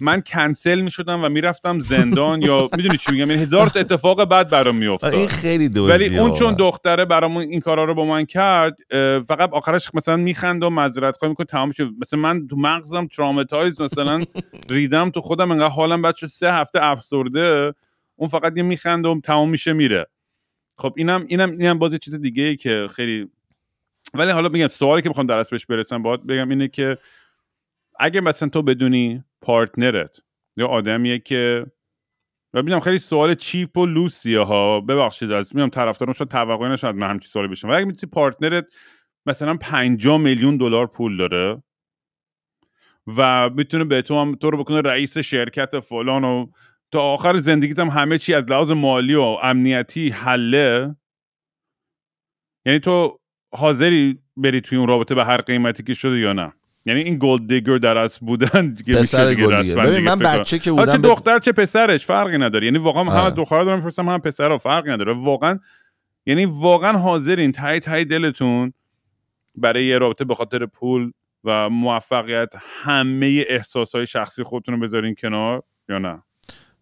من کنسل میشدم و میرفتم زندان یا میدونی چی میگم یعنی هزار اتفاق بد برام میافتاد این خیلی ولی اون چون دختره برامون این کارا رو با من کرد فقط آخرش مثلا میخند و معذرت خواهی میکنه تمام شد مثلا من تو مغزم تراماتایز مثلا ریدم تو خودم انقدر حالم بچه سه هفته افسرده اون فقط یه میخند و تمام میشه میره خب اینم اینم اینم باز چیز دیگه ای که خیلی ولی حالا میگم سوالی که میخوام درس بهش برسم باید بگم اینه که اگه مثلا تو بدونی پارتنرت یا آدمیه که و ببینم خیلی سوال چیپ و لوسیه ها ببخشید از میام طرفدارم شاید توقعی نشد من همچی سوالی بشم و اگه میتونی پارتنرت مثلا 50 میلیون دلار پول داره و میتونه به تو هم تو رو بکنه رئیس شرکت فلان و تا آخر زندگیت هم همه چی از لحاظ مالی و امنیتی حله یعنی تو حاضری بری توی اون رابطه به هر قیمتی که شده یا نه یعنی این گلد دیگر در از بودن که پسر ببین من بچه که بودم چه دختر چه پسرش فرقی نداره یعنی واقعا هم از دخترها دارم میپرسم هم پسرها فرقی نداره واقعا یعنی واقعا حاضرین تای تای دلتون برای یه رابطه به خاطر پول و موفقیت همه احساس های شخصی خودتون رو بذارین کنار یا نه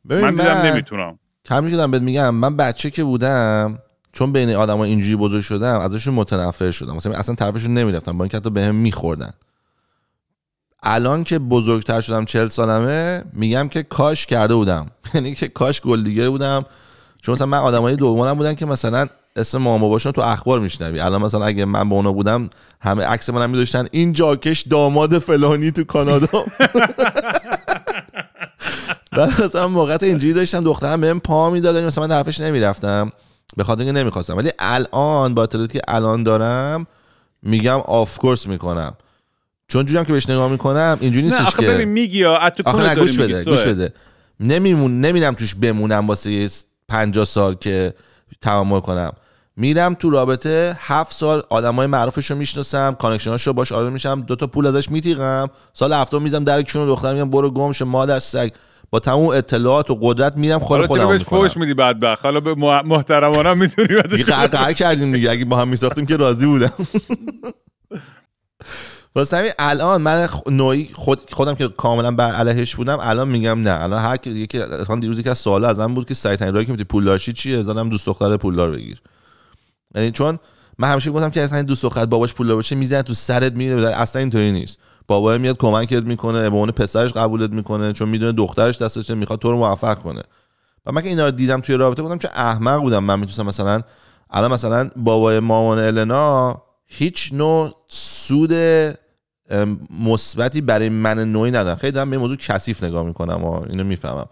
من, دیدم نمیتونم همین که بهت میگم من بچه که بودم چون بین آدم ها اینجوری بزرگ شدم ازشون متنفر شدم مثلا اصلا طرفشون نمیرفتم با اینکه حتی بهم به میخوردن الان که بزرگتر شدم چل سالمه میگم که کاش کرده بودم یعنی که کاش گل بودم چون مثلا من آدمای دومانم بودن که مثلا اسم مامو باشون تو اخبار میشنوی الان مثلا اگه من با اونا بودم همه عکس منم میذاشتن این جاکش داماد فلانی تو کانادا و مثلا موقعت اینجوری داشتم دخترم بهم پا میدادن مثلا من طرفش نمیرفتم به خاطر اینکه نمیخواستم ولی الان با که الان دارم میگم آفکورس میکنم چون جوری که بهش نگاه میکنم اینجوری نیستش که ببین میگی آخه نه گوش بده گوش بده نمیمون نمیرم توش بمونم واسه 50 سال که تمام کنم میرم تو رابطه هفت سال آدمای معروفش رو میشناسم کانکشناش رو باش آروم میشم دوتا پول ازش میتیغم سال هفتم میزم در کون دختر میگم برو گم مادر سگ با تمام اطلاعات و قدرت میرم خود خودم بهش فوش میدی بعد حالا به محترمانه میتونی کردیم دیگه اگه با هم میساختیم که راضی بودم واسه همین الان من نوعی خود خودم که کاملا بر علیهش بودم الان میگم نه الان هر کی یکی اصلا دیروز یکی از سوالا ازم بود که سایتن ترین که میتونی پول شی چیه زدم دوست دختر پولدار بگیر یعنی چون من همیشه گفتم که اصلا دوست دختر باباش پولدار باشه میزنه تو سرت میره اصلا اینطوری نیست بابا میاد کمکت میکنه به عنوان پسرش قبولت میکنه چون میدونه دخترش دستش میخواد تو رو موفق کنه و من که اینا رو دیدم توی رابطه بودم چه احمق بودم من میتونستم مثلا الان مثلا بابای مامان النا هیچ نوع سود مثبتی برای من نوعی ندارن خیلی دارم به موضوع کثیف نگاه میکنم و اینو میفهمم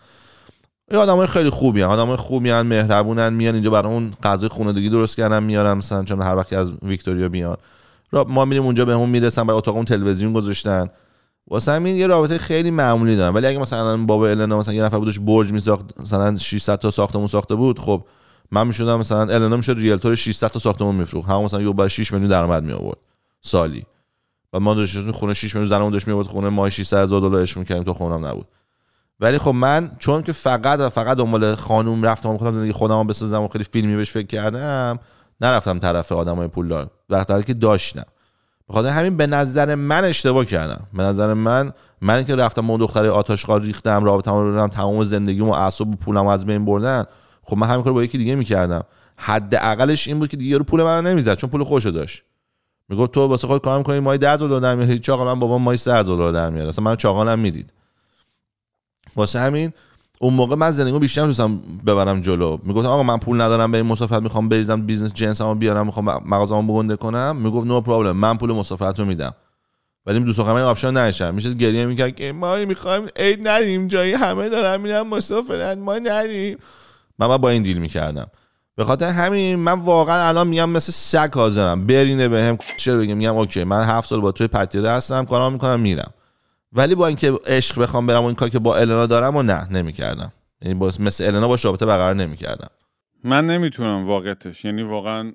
یه های خیلی خوبی هن. های خوبی هن. مهربونن میان اینجا برای اون غذای خونه‌دگی درست کردن میارن مثلا چون هر وقت از ویکتوریا بیان را ما میریم اونجا به هم میرسن برای اون تلویزیون گذاشتن واسه همین یه رابطه خیلی معمولی دارم ولی اگه مثلا بابا النا مثلا یه نفر بودش برج میساخت مثلا 600 تا ساختمون ساخته بود خب من میشدم مثلا النا میشد ریلتور 600 تا ساختمون میفروخت همون مثلا یه 6 میلیون درآمد می آورد سالی و ما داشتیم خونه 6 میلیون زنمون داشت میورد خونه ماه 600 هزار دلار اشون کردیم تو خونم نبود ولی خب من چون که فقط و فقط دنبال خانوم رفتم خودم زندگی خودم بسازم و خیلی فیلمی بهش فکر کردم نرفتم طرف آدمای پولدار وقتی که داشتم بخاطر همین به نظر من اشتباه کردم به نظر من من که رفتم اون دختره آتاشقال ریختم رابطه‌مو رو دادم تمام زندگیمو اعصاب و پولم از بین بردن خب من همین با یکی دیگه میکردم حد اقلش این بود که دیگه رو پول منو نمیزد چون پول خوشو داشت میگفت تو واسه خود کار میکنی مای 10 دلار در میاری چاقا من بابام مای 100 دلار در میاره اصلا من هم میدید واسه همین اون موقع من زندگی بیشتر دوستم ببرم جلو میگفتم آقا من پول ندارم به این مسافرت میخوام بریزم بیزنس جنسمو بیارم میخوام مغازمو بگنده کنم میگفت نو پرابلم من پول مسافرت رو میدم ولی دوست من آپشن نشه میشه گریه میکرد که ما میخوایم عید نریم جایی همه دارن میرن مسافرت ما نریم من با این دیل میکردم به خاطر همین من واقعا الان میگم مثل سگ حاضرم برینه بهم چه بگم میگم اوکی من هفت سال با توی پتیره هستم کارام میکنم میرم ولی با اینکه عشق بخوام برم و این کار که با النا دارم و نه نمیکردم یعنی با مثل النا با رابطه برقرار نمیکردم من نمیتونم واقعتش یعنی واقعا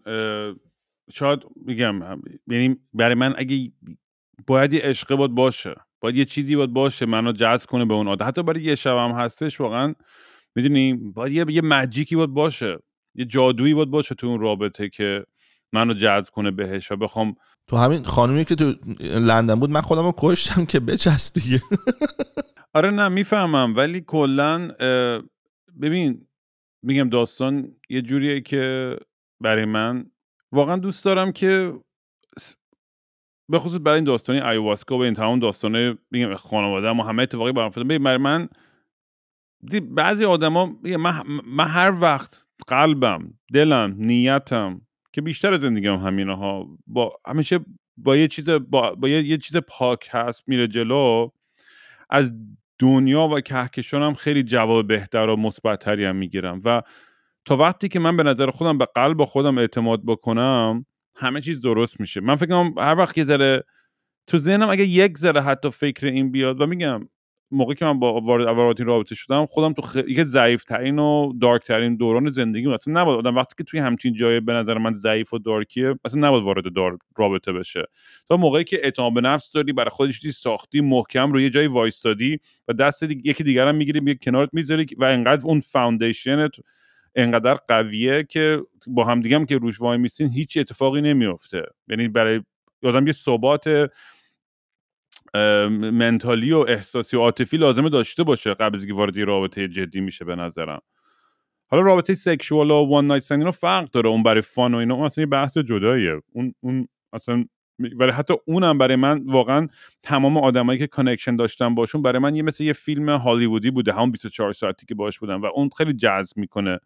شاید میگم یعنی برای من اگه باید یه عشقه باید باشه باید یه چیزی بود باشه منو جذب کنه به اون آدم حتی برای یه شبم هستش واقعا میدونی باید یه, مجیکی بود باشه یه جادویی بود باشه تو اون رابطه که منو جذب کنه بهش و بخوام تو همین خانومی که تو لندن بود من خودم رو کشتم که بچست دیگه آره نه میفهمم ولی کلا ببین میگم داستان یه جوریه که برای من واقعا دوست دارم که به خصوص برای این داستانی آیواسکا و این تمام داستانه میگم خانواده و همه اتفاقی برام افتاد برای من بعضی آدما من هر وقت قلبم دلم نیتم که بیشتر زندگیم همینه ها با همیشه با یه چیز با, با یه،, یه, چیز پاک هست میره جلو از دنیا و کهکشانم خیلی جواب بهتر و مثبتتری هم میگیرم و تا وقتی که من به نظر خودم به قلب خودم اعتماد بکنم همه چیز درست میشه من فکر کنم هر وقت یه ذره تو ذهنم اگه یک ذره حتی فکر این بیاد و میگم موقعی که من با وارد رابطه شدم خودم تو یه ضعیف ترین و دارک ترین دوران زندگی اصلا نباید آدم وقتی که توی همچین جای به نظر من ضعیف و دارکیه اصلا نباید وارد دار... رابطه بشه تا موقعی که اعتماد به نفس داری برای خودت چیزی ساختی محکم رو یه جایی وایستادی و دست دیگه یکی دیگر هم میگیری یه کنارت میذاری و انقدر اون فاندیشنت انقدر قویه که با هم هم که روش وای میسین هیچ اتفاقی نمیفته یعنی برای آدم یه ثبات منتالی و احساسی و عاطفی لازمه داشته باشه قبل از وارد رابطه جدی میشه به نظرم حالا رابطه سکشوال و وان نایت رو فرق داره اون برای فان و اینا اون اصلا یه بحث جداییه اون اون اصلا ولی حتی اونم برای من واقعا تمام آدمایی که کانکشن داشتم باشون برای من یه مثل یه فیلم هالیوودی بوده همون 24 ساعتی که باش بودم و اون خیلی جذب میکنه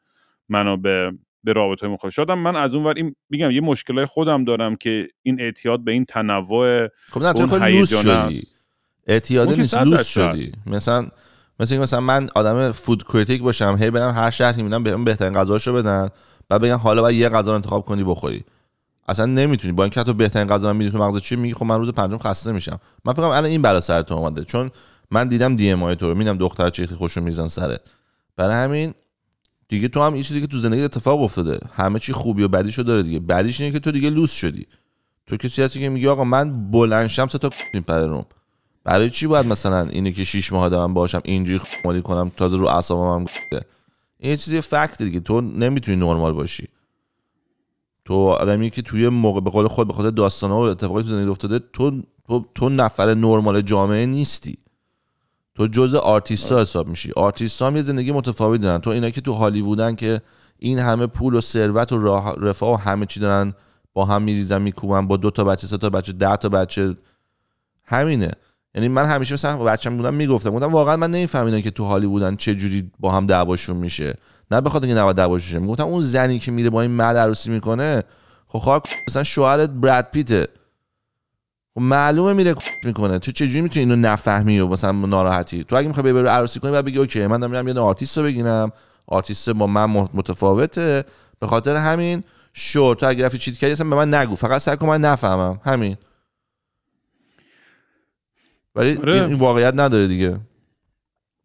منو به به رابطه مختلف شادم من از اون ور این میگم یه مشکلای خودم دارم که این اعتیاد به این تنوع خب نه تو شدی اعتیاد نیست لوس شدی مثلا مثل مثلا من آدم فود کریتیک باشم هی برم هر شهر میبینم به بهترین غذاشو بدن بعد بگم حالا باید یه غذا انتخاب کنی بخوری اصلا نمیتونی با اینکه تو بهترین غذا رو تو چی میگی خب من روز پنجم خسته میشم من فکر الان این برا سر تو اومده چون من دیدم دی ام تو رو میدم دختر چیخی خوشو میزن سرت برای همین دیگه تو هم این چیزی که تو زندگی اتفاق افتاده همه چی خوبی و بدیشو داره دیگه بدیش اینه که تو دیگه لوس شدی تو کسی هستی که میگی آقا من بلند شم تا میپره روم برای چی باید مثلا اینه که شش ماه دارم باشم اینجوری مالی کنم تازه رو اعصابم هم گفته این چیزی فکت دیگه تو نمیتونی نرمال باشی تو آدمی که توی موقع به قول خود به خاطر داستانا و اتفاقاتی تو افتاده تو تو, تو نفر نرمال جامعه نیستی تو جز آرتیستا حساب میشی آرتیستا هم یه زندگی متفاوتی دارن تو اینا که تو هالیوودن که این همه پول و ثروت و رفاه و همه چی دارن با هم میریزن میکوبن با دو تا بچه سه تا بچه ده تا بچه همینه یعنی من همیشه مثلا بچم بودم میگفتم بودم واقعا من نمیفهمیدم که تو هالیوودن چه جوری با هم دعواشون میشه نه بخواد اینکه نباید دعواشون میشه میگفتم اون زنی که میره با این مرد عروسی میکنه خب خاک مثلا شوهرت براد پیته و خب معلومه میره میکنه تو چجوری میتونی اینو نفهمی و مثلا ناراحتی تو اگه میخوای بری عروسی کنی بعد بگی اوکی من میرم یه آرتیست رو بگیرم آرتیست با من متفاوته به خاطر همین شور تو اگه رفتی چیت کردی اصلا به من نگو فقط سعی کن من نفهمم همین ولی آره. این واقعیت نداره دیگه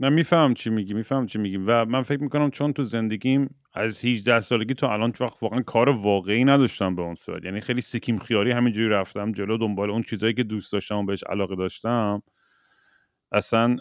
نه میفهم چی میگی میفهم چی میگی و من فکر میکنم چون تو زندگیم از 18 سالگی تا الان وقت واقعا کار واقعی نداشتم به اون سوال یعنی خیلی سکیم خیاری همینجوری رفتم جلو دنبال اون چیزایی که دوست داشتم و بهش علاقه داشتم اصلا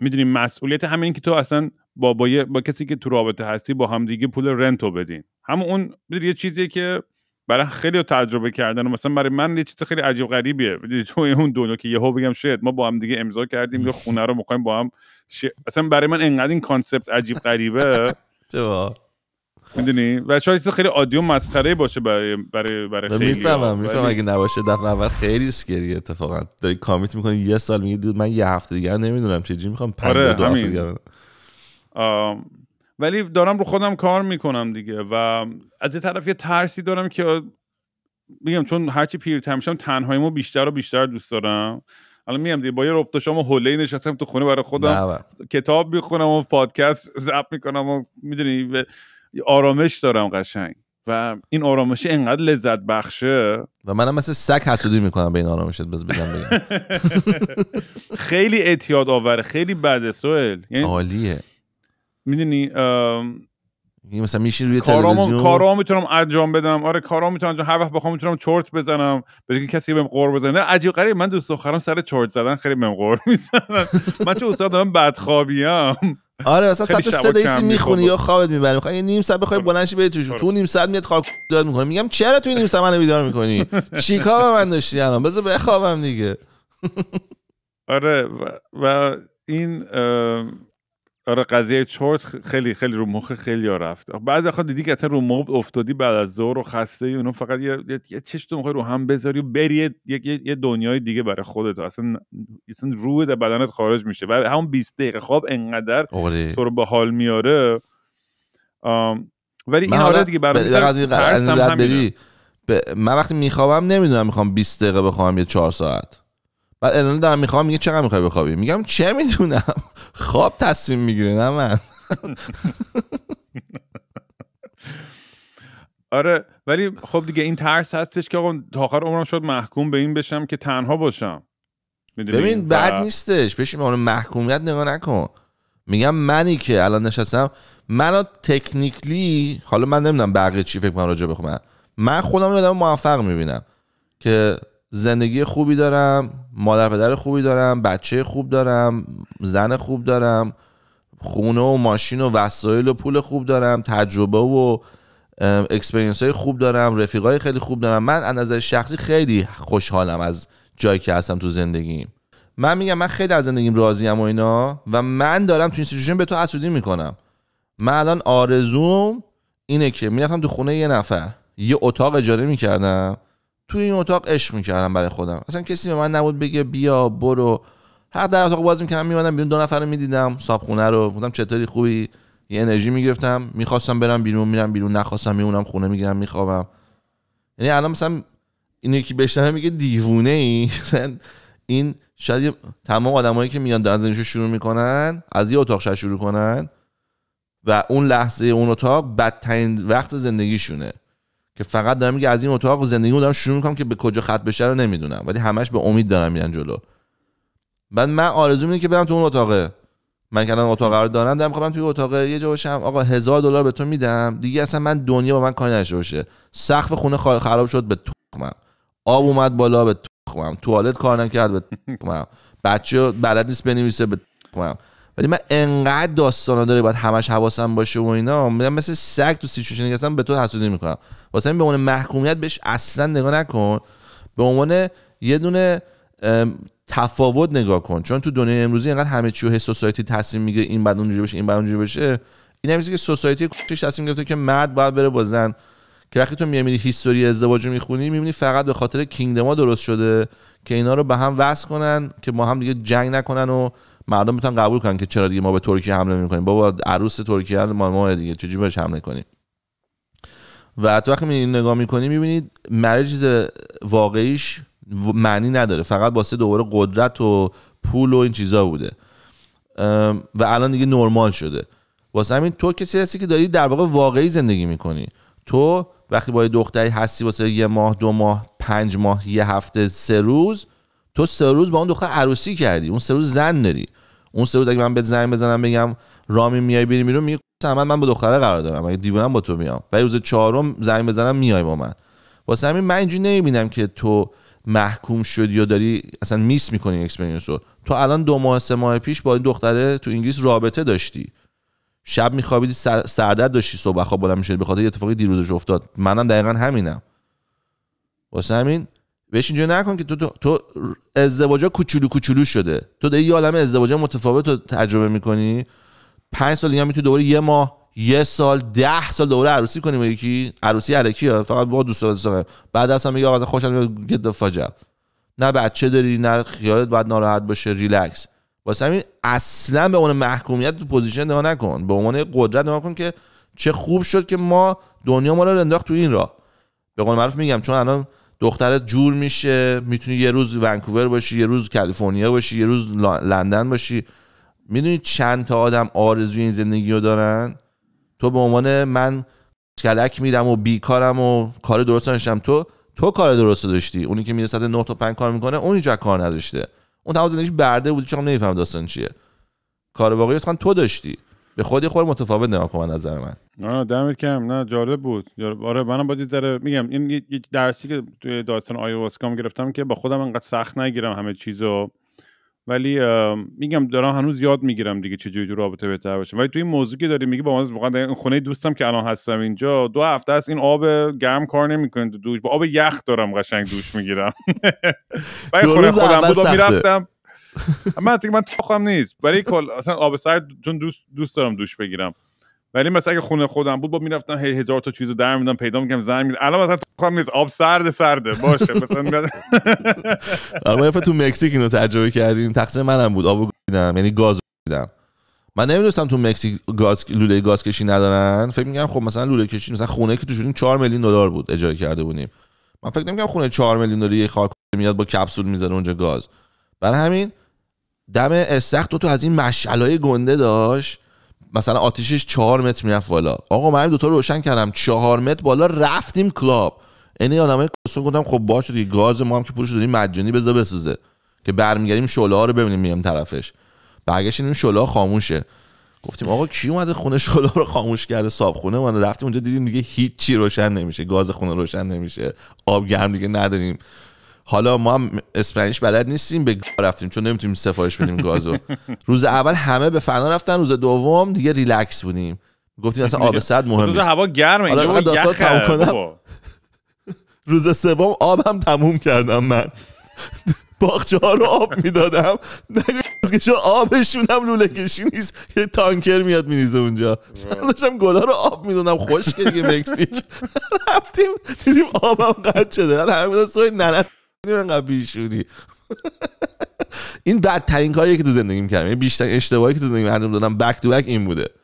میدونی مسئولیت همین که تو اصلا با, با, با کسی که تو رابطه هستی با همدیگه پول رنتو بدین همون اون یه چیزی که برای خیلی تجربه کردن و مثلا برای من یه چیز خیلی عجیب غریبیه تو اون دنیا که یهو بگم شد ما با هم دیگه امضا کردیم یه خونه رو میخوایم با هم شید. برای من انقدر این کانسپت عجیب غریبه میدونی و شاید خیلی عادی و مسخره باشه برای برای برای خیلی میفهمم میفهمم اگه نباشه دفعه اول خیلی اسکری اتفاقا داری کامیت میکنی یه سال میگی دود من یه هفته دیگه نمیدونم چه میخوام پنج آره، دو ولی دارم رو خودم کار میکنم دیگه و از یه طرف یه ترسی دارم که میگم چون هرچی پیرتر میشم تنهایی ما بیشتر و بیشتر دوست دارم الان میام دیگه با یه ربط شما هله نشستم تو خونه برای خودم کتاب میخونم و پادکست زب میکنم و میدونی آرامش دارم قشنگ و این آرامش اینقدر لذت بخشه و منم مثل سگ حسودی میکنم به این آرامشت بز بگم خیلی اعتیاد آوره خیلی بده سوئل یعنی عالیه میدونی این مثلا میشی روی تلویزیون کارا میتونم انجام بدم آره کارا میتونم انجام هر وقت بخوام میتونم چرت بزنم به که کسی بهم قور بزنه عجیب غریب من دوست دخترم سر چرت زدن خیلی بهم قور میزنن من چه استاد من بدخوابیام آره مثلا ساعت سه دقیقه میخونی یا خوابت میبره میخوای نیم ساعت بخوای آره. بلند شی بری تو آره. تو نیم ساعت میاد خاک داد میکنه میگم چرا تو نیم ساعت منو بیدار میکنی چیکار به من داشتی الان بذار بخوابم دیگه آره و این آره قضیه چرت خیلی خیلی رو مخ خیلی ها رفت بعضی اخوان دیدی که اصلا رو مبل افتادی بعد از ظهر و خسته اونو فقط یه, یه چشت میخوای رو هم بذاری و بری یه, یه،, دنیای دیگه برای خودت اصلا اصلا روح در بدنت خارج میشه و همون 20 دقیقه خواب انقدر تو رو به حال میاره ولی این آره حالا دیگه برای من وقتی میخوابم نمیدونم میخوام 20 دقیقه بخوام یه 4 ساعت الان دارم میخوام میگه چقدر میخوای بخوابی میگم چه میدونم خواب تصمیم میگیره نه من آره ولی خب دیگه این ترس هستش که تا آخر عمرم شد محکوم به این بشم که تنها باشم ببین بعد نیستش بشین اون آره، محکومیت نگاه نکن میگم منی که الان نشستم منو تکنیکلی حالا من نمیدونم بقیه چی فکر کنم راجع بخونم من خودم یادم موفق میبینم که زندگی خوبی دارم مادر پدر خوبی دارم بچه خوب دارم زن خوب دارم خونه و ماشین و وسایل و پول خوب دارم تجربه و اکسپرینس های خوب دارم رفیقای خیلی خوب دارم من از نظر شخصی خیلی خوشحالم از جایی که هستم تو زندگیم من میگم من خیلی از زندگیم راضیم و اینا و من دارم تو این به تو حسودی میکنم من الان آرزوم اینه که میرفتم تو خونه یه نفر یه اتاق اجاره میکردم توی این اتاق عشق میکردم برای خودم اصلا کسی به من نبود بگه بیا برو هر در اتاق باز میکردم میمدم بیرون دو نفر رو میدیدم صابخونه رو گفتم چطوری خوبی یه انرژی میگرفتم میخواستم برم بیرون میرم بیرون نخواستم میمونم خونه میگیرم میخوابم یعنی الان مثلا این یکی بشنوه میگه دیوونه ای این شاید تمام آدمایی که میان دارن شروع میکنن از یه اتاق شروع کنن و اون لحظه اون اتاق بدترین وقت زندگیشونه که فقط دارم میگه از این اتاق زندگی دارم شروع میکنم که به کجا خط بشه رو نمیدونم ولی همش به امید دارم میرن جلو بعد من آرزو میکنم که برم تو اون اتاقه من که الان اتاق رو دارم دارم میخوام توی اتاق یه جا باشم آقا هزار دلار به تو میدم دیگه اصلا من دنیا با من کاری نشه باشه سقف خونه خراب شد به تخمم آب اومد بالا به تخمم توالت کار نکرد به تخمم بچه بلد نیست بنویسه به ولی من انقدر داستانا داره باید همش حواسم باشه و اینا میگم مثل سگ تو سیچویشن هستم به تو حسودی میکنم واسه به عنوان محکومیت بهش اصلا نگاه نکن به عنوان یه دونه تفاوت نگاه کن چون تو دنیای امروزی اینقدر همه چی و حس سوسایتی تصمیم میگیره این بعد اونجوری بشه این بعد اونجوری بشه این همیشه که سوسایتی کوچش تصمیم گرفته که مرد باید بره با زن که وقتی تو میای هیستوری ازدواج رو میخونی میبینی فقط به خاطر کینگدما درست شده که اینا رو به هم وصل کنن که ما هم دیگه جنگ نکنن و مردم میتونن قبول کنن که چرا دیگه ما به ترکیه حمله میکنیم بابا عروس ترکیه ما ما دیگه چجوری بهش حمله کنیم و تو وقتی می نگاه میکنی میبینید مریج واقعیش معنی نداره فقط واسه دوباره قدرت و پول و این چیزا بوده و الان دیگه نرمال شده واسه همین تو کسی هستی که داری در واقع واقعی زندگی میکنی تو وقتی با یه دختری هستی واسه یه ماه دو ماه پنج ماه یه هفته سه روز تو سه روز با اون دختر عروسی کردی اون سه روز زن داری اون سه روز اگه من بهت زنگ بزنم بگم رامی میای بریم میرم میگه خب، سمت من با دختره قرار دارم اگه دیوونم با تو میام ولی روز چهارم زنگ بزنم میای با من واسه همین من اینجوری نمیبینم که تو محکوم شدی یا داری اصلا میس میکنی اکسپریانس رو تو الان دو ماه سه ماه پیش با این دختره تو انگلیس رابطه داشتی شب میخوابیدی سردرد داشتی صبح خواب بلند میشدی بخاطر خاطر اتفاقی دیروزش افتاد منم دقیقا همینم واسه همین بهش اینجا نکن که تو تو, تو ازدواجا کوچولو کوچولو شده تو داری یه عالم ازدواج متفاوت رو تجربه میکنی پنج سال دیگه میتونی دوباره یه ماه یه سال ده سال دوباره عروسی کنیم یکی عروسی علکی ها فقط با دوست دوست بعد اصلا میگم میگه آقا خوشم میاد گد فاجعه نه بچه داری نه خیالت باید ناراحت باشه ریلکس واسه همین اصلا به اون محکومیت تو پوزیشن نگاه نکن به عنوان قدرت نگاه کن که چه خوب شد که ما دنیا ما رو انداخت تو این راه به قول معروف میگم چون الان دخترت جور میشه میتونی یه روز ونکوور باشی یه روز کالیفرنیا باشی یه روز لندن باشی میدونی چند تا آدم آرزوی این زندگی رو دارن تو به عنوان من کلک میرم و بیکارم و کار درست نشم تو تو کار درست داشتی اونی که میره ساعت 9 تا 5 کار میکنه اون جا کار نداشته اون تمام زندگیش برده بودی چون نمیفهم داستان چیه کار واقعی تو داشتی به خودی خود متفاوت نگاه کن نظر من نه دمت کم نه جالب بود آره منم باید ذره میگم این درسی که توی داستان آیواسکام گرفتم که با خودم انقدر سخت نگیرم همه چیزو ولی میگم دارم هنوز یاد میگیرم دیگه چجوری تو رابطه بهتر باشه ولی تو این موضوع که داری میگی با من واقعا خونه دوستم که الان هستم اینجا دو هفته است این آب گرم کار نمیکنه دوش با آب یخ دارم قشنگ دوش میگیرم ولی خونه خودم میرفتم من دیگه من تخم نیست برای کل اصلا آب سرد چون دوست دوست دارم دوش بگیرم ولی مثلا اگه خونه خودم بود با میرفتم هی هزار تا چیزو در میدم پیدا میکنم زنگ میزنم الان مثلا تو نیست آب سرد سرده باشه مثلا میاد آره تو مکزیک اینو تجربه کردیم تقصیر منم بود آبو دیدم یعنی گاز دیدم من نمیدونستم تو مکزیک گاز لوله گاز کشی ندارن فکر میگم خب مثلا لوله کشی مثلا خونه که تو 4 میلیون دلار بود اجاره کرده بودیم من فکر نمیگم خونه 4 میلیون دلاری خاک میاد با کپسول میذاره اونجا گاز برای همین دم استخ دو تا از این مشعلای گنده داشت مثلا آتیشش چهار متر میرفت بالا آقا من دوتا روشن کردم چهار متر بالا رفتیم کلاب یعنی این های کسون گفتم خب باشه دیگه گاز ما هم که پروش دادیم مجانی بذار بسوزه که برمیگردیم شعله رو ببینیم میام طرفش برگشتیم شعله خاموشه گفتیم آقا کی اومده خونه شعله رو خاموش کرده صاحب خونه من رفتیم اونجا دیدیم دیگه هیچ چی روشن نمیشه گاز خونه روشن نمیشه آب گرم دیگه نداریم حالا ما هم اسپانیش بلد نیستیم به رفتیم چون نمیتونیم سفارش بدیم گازو روز اول همه به فنا رفتن روز دوم دیگه ریلکس بودیم گفتیم اصلا آب سرد مهم نیست خب، هوا گرمه حالا داستان تموم کنم روز سوم آب هم تموم کردم من باخچه ها رو آب میدادم نگوش آبشون هم لوله کشی نیست یه تانکر میاد میریزه اونجا من داشتم گلا رو آب میدادم خوش که دیگه مکزیک رفتیم دیدیم آبم قد شده سوی نه. اینقدر شدی این بدترین کاریه که تو زندگیم کردم یعنی بیشتر اشتباهی که تو زندگیم انجام دادم بک تو بک این بوده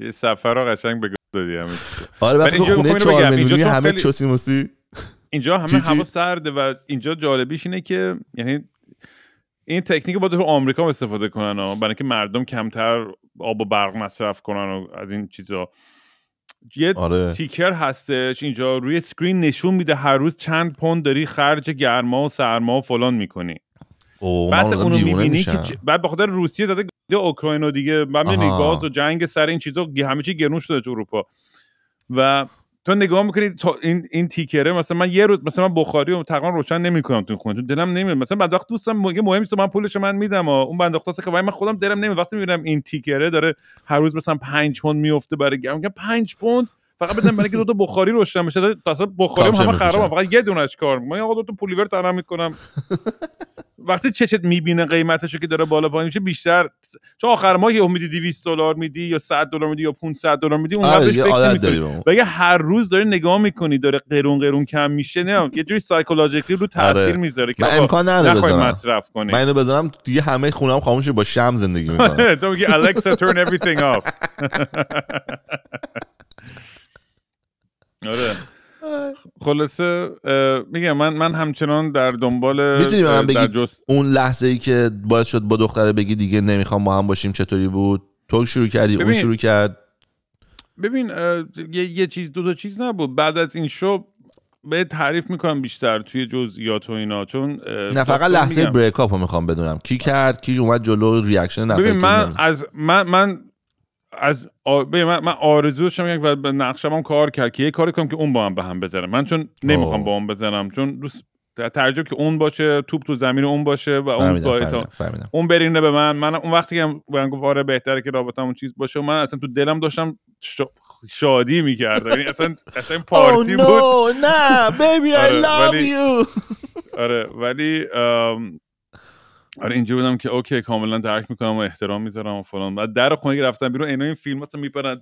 یه سفر رو قشنگ بگو دادی همین آره که خونه چهار همه چوسی موسی اینجا همه هوا سرده و اینجا جالبیش اینه که یعنی این تکنیک با تو آمریکا استفاده کنن برای اینکه مردم کمتر آب و برق مصرف کنن و از این چیزا یه آره. تیکر هستش اینجا روی سکرین نشون میده هر روز چند پوند داری خرج گرما و سرما و فلان میکنی بس اونو میبینی که بعد بخاطر روسیه زده اوکراین و دیگه من گاز و جنگ سر این چیزا همه چی گرون شده تو اروپا و تو نگاه میکنی تو این این تیکره مثلا من یه روز مثلا من بخاری رو تقریبا روشن نمیکنم تو خونه چون دلم نمیاد مثلا بعد وقت دوستم میگه مهم نیست من پولش من میدم اون بنده خاصه که من خودم دلم نمیاد وقتی میبینم این تیکره داره هر روز مثلا 5 پوند میفته برای گرم میگم 5 پوند فقط بدم برای دو تا بخاری روشن بشه تا اصلا بخاری هم همه خرابه فقط یه دونش کار من آقا دو تا پولیور تنم میکنم وقتی چچت میبینه قیمتشو که داره بالا پایین میشه بیشتر چون آخر ماه یه امیدی 200 دلار میدی یا 100 دلار میدی یا 500 دلار میدی اون آره فکر و اگه هر روز داری نگاه میکنی داره قرون قرون کم میشه نه یه جوری سایکولوژیکلی رو آره. تاثیر آره. میذاره که من امکان نداره بزنم مصرف کنی من اینو بزنم دیگه همه هم خاموشه با شم زندگی میکنم تو turn everything off آره. خلاصه میگم من من همچنان در دنبال میتونی من اون لحظه ای که باعث شد با دختره بگی دیگه نمیخوام با هم باشیم چطوری بود تو شروع کردی اون شروع کرد ببین یه،, یه چیز دو تا چیز نبود بعد از این شو به تعریف میکنم بیشتر توی جزئیات و اینا چون نه فقط لحظه بریکاپ رو میخوام بدونم کی کرد کی اومد جلو ریاکشن نفر ببین من از من من از آ... من, من آرزو داشتم یک و نقشم هم کار کرد که یه کاری کنم که اون با هم به هم بزنم من چون نمیخوام خب. با هم بزنم چون دوست ترجیح که اون باشه توپ تو زمین اون باشه و اون اون برینه به من من اون وقتی که من گفت آره بهتره که رابطه اون چیز باشه و من اصلا تو دلم داشتم شادی میکرد یعنی اصلا اصلا oh پارتی بود نه آره،, آره، ولی... آره اینجا بودم که اوکی کاملا درک میکنم و احترام میذارم و فلان بعد در خونه که رفتم بیرون اینا این فیلم مثلا میپرن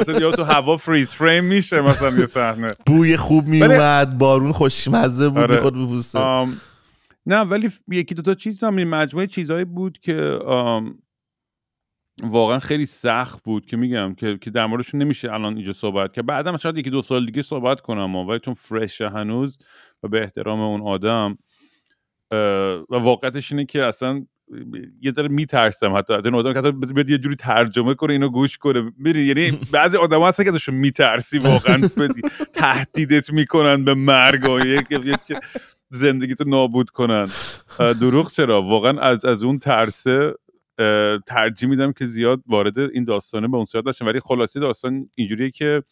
مثلا یا تو هوا فریز فریم میشه مثلا یه صحنه بوی خوب میومد بارون خوشمزه بود آره. خود ببوسه نه ولی یکی دوتا چیز هم مجموعه چیزهایی بود که واقعا خیلی سخت بود که میگم که که در موردشون نمیشه الان اینجا صحبت که بعدم شاید یکی دو سال دیگه صحبت کنم ولی چون فرش هنوز و به احترام اون آدم و واقعتش اینه که اصلا یه ذره میترسم حتی از این آدم که حتی بیاد یه جوری ترجمه کنه اینو گوش کنه میری یعنی بعضی آدم هستن که ازشون میترسی واقعا تهدیدت میکنن به مرگ و زندگی تو نابود کنن دروغ چرا واقعا از از اون ترسه ترجیح میدم که زیاد وارد این داستانه به اون صورت نشم ولی خلاصه داستان اینجوریه که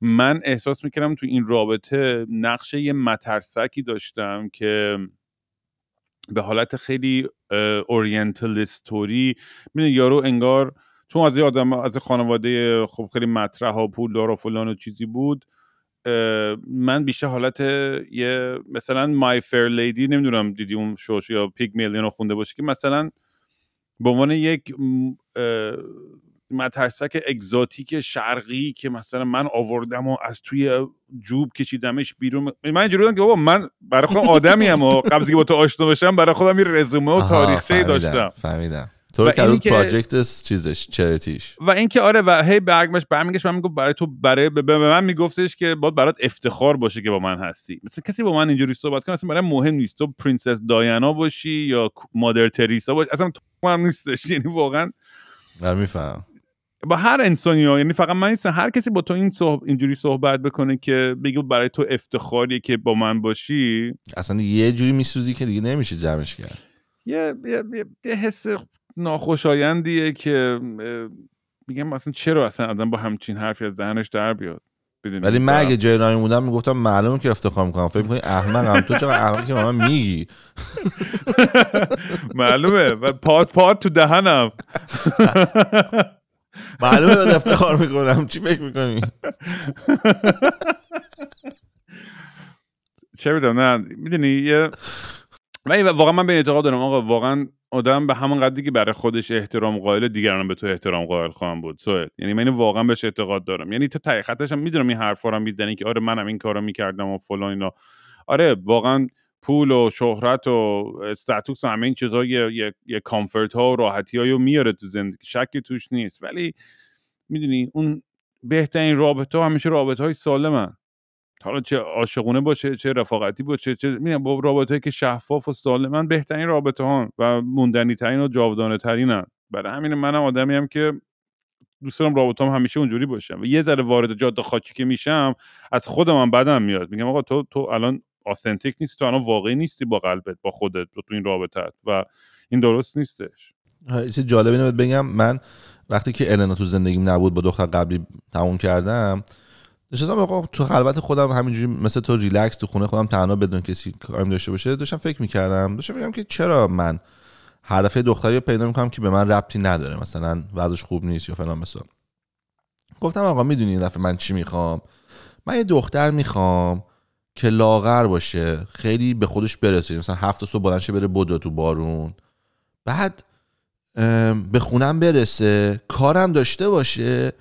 من احساس میکنم تو این رابطه نقشه یه مترسکی داشتم که به حالت خیلی استوری میدونی یارو انگار چون از آدم از خانواده خب خیلی مطرح و پول دار و فلان و چیزی بود من بیشتر حالت یه مثلا مای فیر لیدی نمیدونم دیدی اون شوش یا پیک میلیون رو خونده باشه که مثلا به عنوان یک مترسک اگزاتیک شرقی که مثلا من آوردم و از توی جوب کشیدمش بیرون من اینجوری بودم که بابا من برای خودم آدمی ام و قبل که با تو آشنا بشم برای خودم این رزومه و تاریخچه داشتم فهمیدم تو کرد پراجکت چیزش چرتیش و اینکه آره و هی برگمش برمیگش من میگفت برای تو برای به من میگفتش که باید برات افتخار باشه که با من هستی مثلا کسی با من اینجوری صحبت کنه اصلا برای مهم نیست تو پرنسس دایانا باشی یا مادر تریسا باشی اصلا تو هم نیستش یعنی واقعا من میفهم با هر انسانی ها یعنی فقط من نیستم هر کسی با تو این صحب... اینجوری صحبت بکنه که بگه برای تو افتخاریه که با من باشی اصلا یه جوری میسوزی که دیگه نمیشه جمعش کرد یه, یه،, یه،, حس ناخوشایندیه که میگم اصلا چرا اصلا آدم با همچین حرفی از دهنش در بیاد ولی من اگه جای رامین بودم میگفتم معلومه که افتخار میکنم فکر میکنی احمقم تو چقدر احمقی که من میگی معلومه و پات پات تو دهنم معلومه به افتخار میکنم چی فکر میکنی چه بدم نه میدونی یه واقعا من به اعتقاد دارم آقا واقعا آدم به همون قدری که برای خودش احترام قائل دیگران به تو احترام قائل خواهم بود سوال یعنی من واقعا بهش اعتقاد دارم یعنی تا تقیقتشم هم میدونم این حرفا رو میزنی که آره منم این کارو میکردم و فلان اینا آره واقعا پول و شهرت و استاتوس و همه این چیزها یه،, یه،, یه،, کامفورت ها و راحتی رو میاره تو زندگی شک توش نیست ولی میدونی اون بهترین رابطه ها همیشه رابطه های سالمن حالا چه عاشقونه باشه چه رفاقتی باشه چه با رابطه که شفاف و سالمن بهترین رابطه ها و موندنی ترین و جاودانه ترینن برای همین منم آدمی هم که دوست دارم رابطه هم همیشه اونجوری باشم و یه ذره وارد جاده خاکی که میشم از خودم هم بدم میاد میگم آقا تو تو الان آثنتیک نیستی تو الان واقعی نیستی با قلبت با خودت تو این رابطت و این درست نیستش چه جالبی بگم من وقتی که النا تو زندگیم نبود با دختر قبلی تموم کردم نشستم آقا تو خلوت خودم همینجوری مثل تو ریلکس تو خونه خودم تنها بدون کسی کاریم داشته باشه داشتم فکر میکردم داشتم میگم که چرا من حرفه دختری رو پیدا میکنم که به من ربطی نداره مثلا وضعش خوب نیست یا فلان مثلا گفتم آقا میدونی این دفعه من چی میخوام من یه دختر میخوام که لاغر باشه خیلی به خودش برسه مثلا هفت صبح بلند شه بره بدو تو بارون بعد به خونم برسه کارم داشته باشه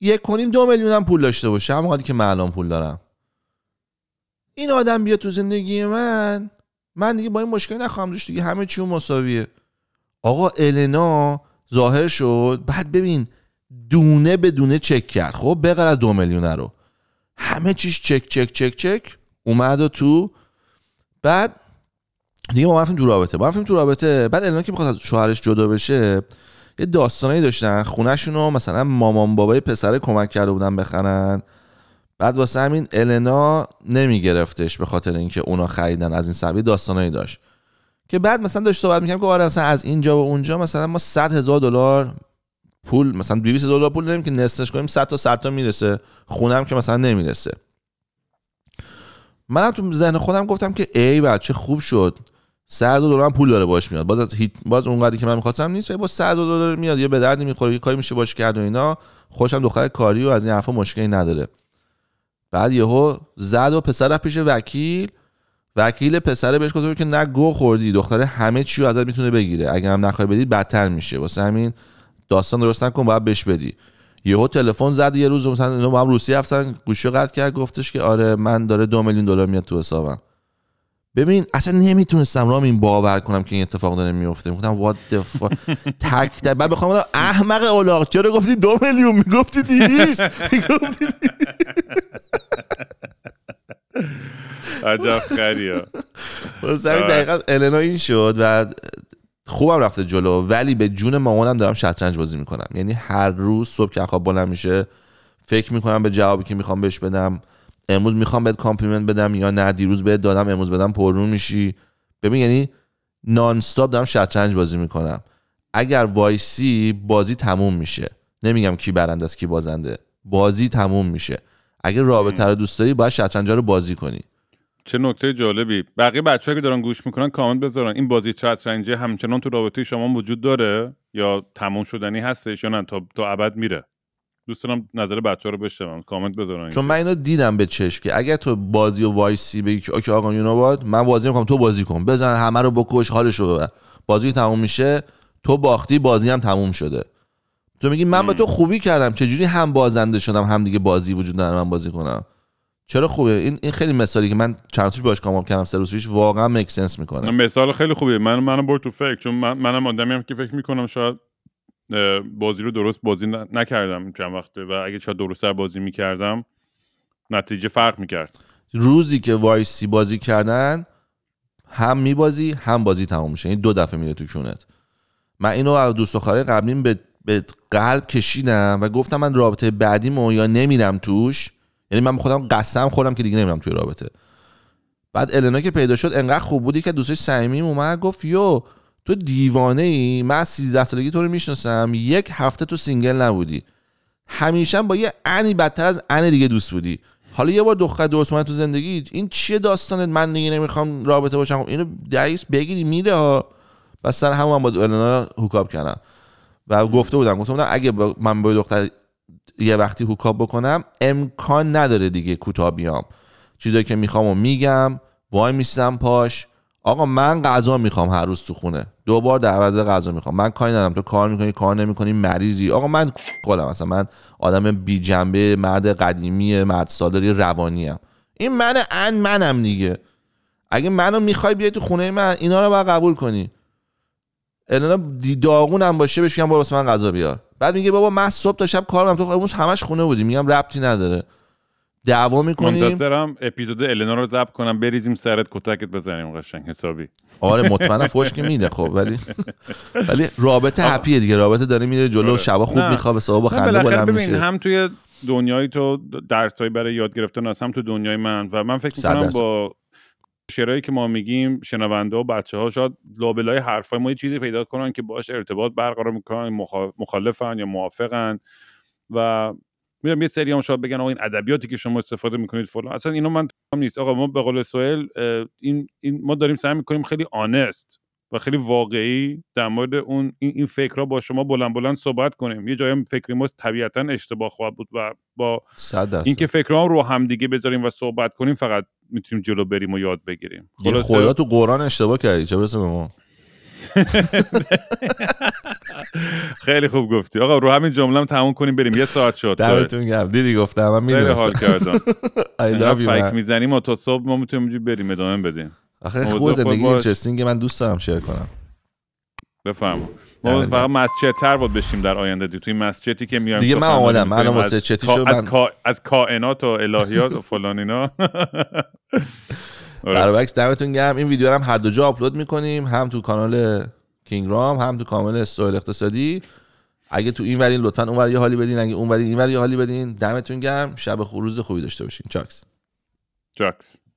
یک کنیم دو میلیونم پول داشته باشه اما حالی که من پول دارم این آدم بیا تو زندگی من من دیگه با این مشکل نخواهم داشت دیگه همه چیون مساویه آقا النا ظاهر شد بعد ببین دونه به دونه چک کرد خب بغیر از دو میلیون رو همه چیش چک چک چک چک اومد و تو بعد دیگه ما رفتیم تو رابطه ما رفتیم تو رابطه بعد الان که از شوهرش جدا بشه یه داستانی داشتن خونهشون رو مثلا مامان بابای پسره کمک کرده بودن بخرن بعد واسه همین النا نمیگرفتش به خاطر اینکه اونا خریدن از این سبیل داستانی داشت که بعد مثلا داشت صحبت میکنم که آره مثلا از اینجا و اونجا مثلا ما صد هزار دلار پول مثلا 200 دلار پول داریم که نصفش کنیم 100 تا 100 تا میرسه خونم که مثلا نمیرسه منم تو ذهن خودم گفتم که ای بچه خوب شد 100 دلار پول داره باش میاد باز هیت باز اونقدری که من میخواستم نیست با 100 دلار میاد یه به درد میخوره یه کاری میشه باش کرد و اینا خوشم دختر کاری و از این حرفا مشکلی نداره بعد یهو زد و پسر پیش وکیل وکیل پسره بهش گفت که نه گو خوردی دختره همه چی رو ازت میتونه بگیره اگه هم نخوای بدی بدتر میشه واسه همین داستان درست نکن باید بهش بدی یهو تلفن زد یه روز مثلا اینا با هم روسی رفتن گوشی قطع کرد گفتش که آره من داره دو میلیون دلار میاد تو حسابم ببین اصلا نمیتونستم رام این باور کنم که این اتفاق داره میفته میگفتم وات د تک بعد بخوام احمق اولاق چرا گفتی دو میلیون میگفتی 200 میگفتی عجب بس واسه دقیقا النا این شد و خوبم رفته جلو ولی به جون مامانم دارم شطرنج بازی میکنم یعنی هر روز صبح که خواب بلند میشه فکر میکنم به جوابی که میخوام بهش بدم امروز میخوام بهت کامپلیمنت بدم یا نه دیروز بهت دادم امروز بدم پرون میشی ببین یعنی نان دارم شطرنج بازی میکنم اگر وایسی بازی تموم میشه نمیگم کی برنده است کی بازنده بازی تموم میشه اگر رابطه رو دوست داری باید شطرنج رو بازی کنی چه نکته جالبی بقیه بچه‌ها که دارن گوش میکنن کامنت بذارن این بازی شطرنج همچنان تو رابطه شما وجود داره یا تموم شدنی هستش یا نه تا ابد میره دوست دارم نظر بچه ها رو بشنوم کامنت بذارن چون من اینو دیدم به چش که اگر تو بازی و وایسی بگی که اوکی آقا بود، من بازی میکنم تو بازی کن بزن همه رو بکش حالش رو ببر بازی تموم میشه تو باختی بازی هم تموم شده تو میگی من به تو خوبی کردم چجوری هم بازنده شدم هم دیگه بازی وجود نداره من بازی کنم چرا خوبه این این خیلی مثالی که من چند روز باش کامام کردم پیش واقعا مکسنس میکنه مثال خیلی خوبه من منم برد تو فکر چون من منم آدمی هم که فکر میکنم شاید بازی رو درست بازی نکردم چند وقته و اگه شاید درست بازی میکردم نتیجه فرق میکرد روزی که وایسی بازی کردن هم میبازی هم بازی تموم میشه این یعنی دو دفعه میره تو کونت من اینو از دوست خاله قبلیم به, به قلب کشیدم و گفتم من رابطه بعدیمو یا نمیرم توش یعنی من خودم قسم خودم که دیگه نمیرم توی رابطه بعد النا که پیدا شد انقدر خوب بودی که دوستش صمیمی اومد گفت یو تو دیوانه ای من 13 سالگی تو رو میشناسم یک هفته تو سینگل نبودی همیشه با یه انی بدتر از ان دیگه دوست بودی حالا یه بار دختر درست تو زندگی این چیه داستانت من دیگه نمیخوام رابطه باشم اینو دیس بگیری میره ها بس سر همون با النا هوکاپ کردم و گفته بودم گفته اگه من با دختر یه وقتی هوکاپ بکنم امکان نداره دیگه کوتاه بیام چیزایی که میخوام و میگم وای میستم پاش آقا من غذا میخوام هر روز تو خونه دو بار در عوض غذا میخوام من کاری ندارم تو کار میکنی کار نمیکنی مریضی آقا من کلم اصلا من آدم بی جنبه مرد قدیمی مرد سالاری روانیم این من ان منم دیگه اگه منو میخوای بیای تو خونه من اینا رو باید قبول کنی الان داغونم باشه بهش میگم برو من غذا بیار بعد میگه بابا من صبح تا شب کارم تو امروز همش خونه بودیم میگم ربطی نداره دعوا میکنیم منتظرم اپیزود النا رو ضبط کنم بریزیم سرت کتکت بزنیم قشنگ حسابی آره مطمئنا فوش که میده خب ولی ولی رابطه هپیه دیگه رابطه داره میره جلو آره. شبا خوب میخوابه صبح با خنده بلند میشه هم توی دنیای تو درسایی برای یاد گرفتن هست هم تو دنیای من و من فکر میکنم با شعرهایی که ما میگیم شنونده و بچه ها شاید لابلای حرفای ما یه چیزی پیدا کنن که باش ارتباط برقرار میکنن مخالفن یا موافقن و میدونم یه سری هم شاید بگن آقا این ادبیاتی که شما استفاده میکنید فلان اصلا اینو من نیست آقا ما به قول سوئل این, این ما داریم سعی میکنیم خیلی آنست و خیلی واقعی در مورد اون این, این فکرها با شما بلند بلند صحبت کنیم یه جایی فکری ما طبیعتا اشتباه خواهد بود و با اینکه فکرها رو هم دیگه بذاریم و صحبت کنیم فقط میتونیم جلو بریم و یاد بگیریم خدا تو قرآن اشتباه کردی چه برسه به ما خیلی خوب گفتی آقا رو همین جمله هم تموم کنیم بریم یه ساعت شد دمتون گرم دیدی گفتم من خیلی حال کردم میزنیم و تا صبح ما میتونیم بریم ادامه بدیم آخه خوب زندگی اینترستینگ من دوست دارم شیر کنم بفهم ما یعنی فقط مسجد تر بود بشیم در آینده دی توی مسجدی که میایم دیگه من من از, از کائنات و الهیات و فلان اینا آره. دمتون گرم این ویدیو هم هر دو جا آپلود میکنیم هم تو کانال کینگ رام هم تو کانال استایل اقتصادی اگه تو این ورین لطفا اون ور یه حالی بدین اگه اون ورین این ور یه حالی بدین دمتون گرم شب خروز خوبی داشته باشین چاکس چاکس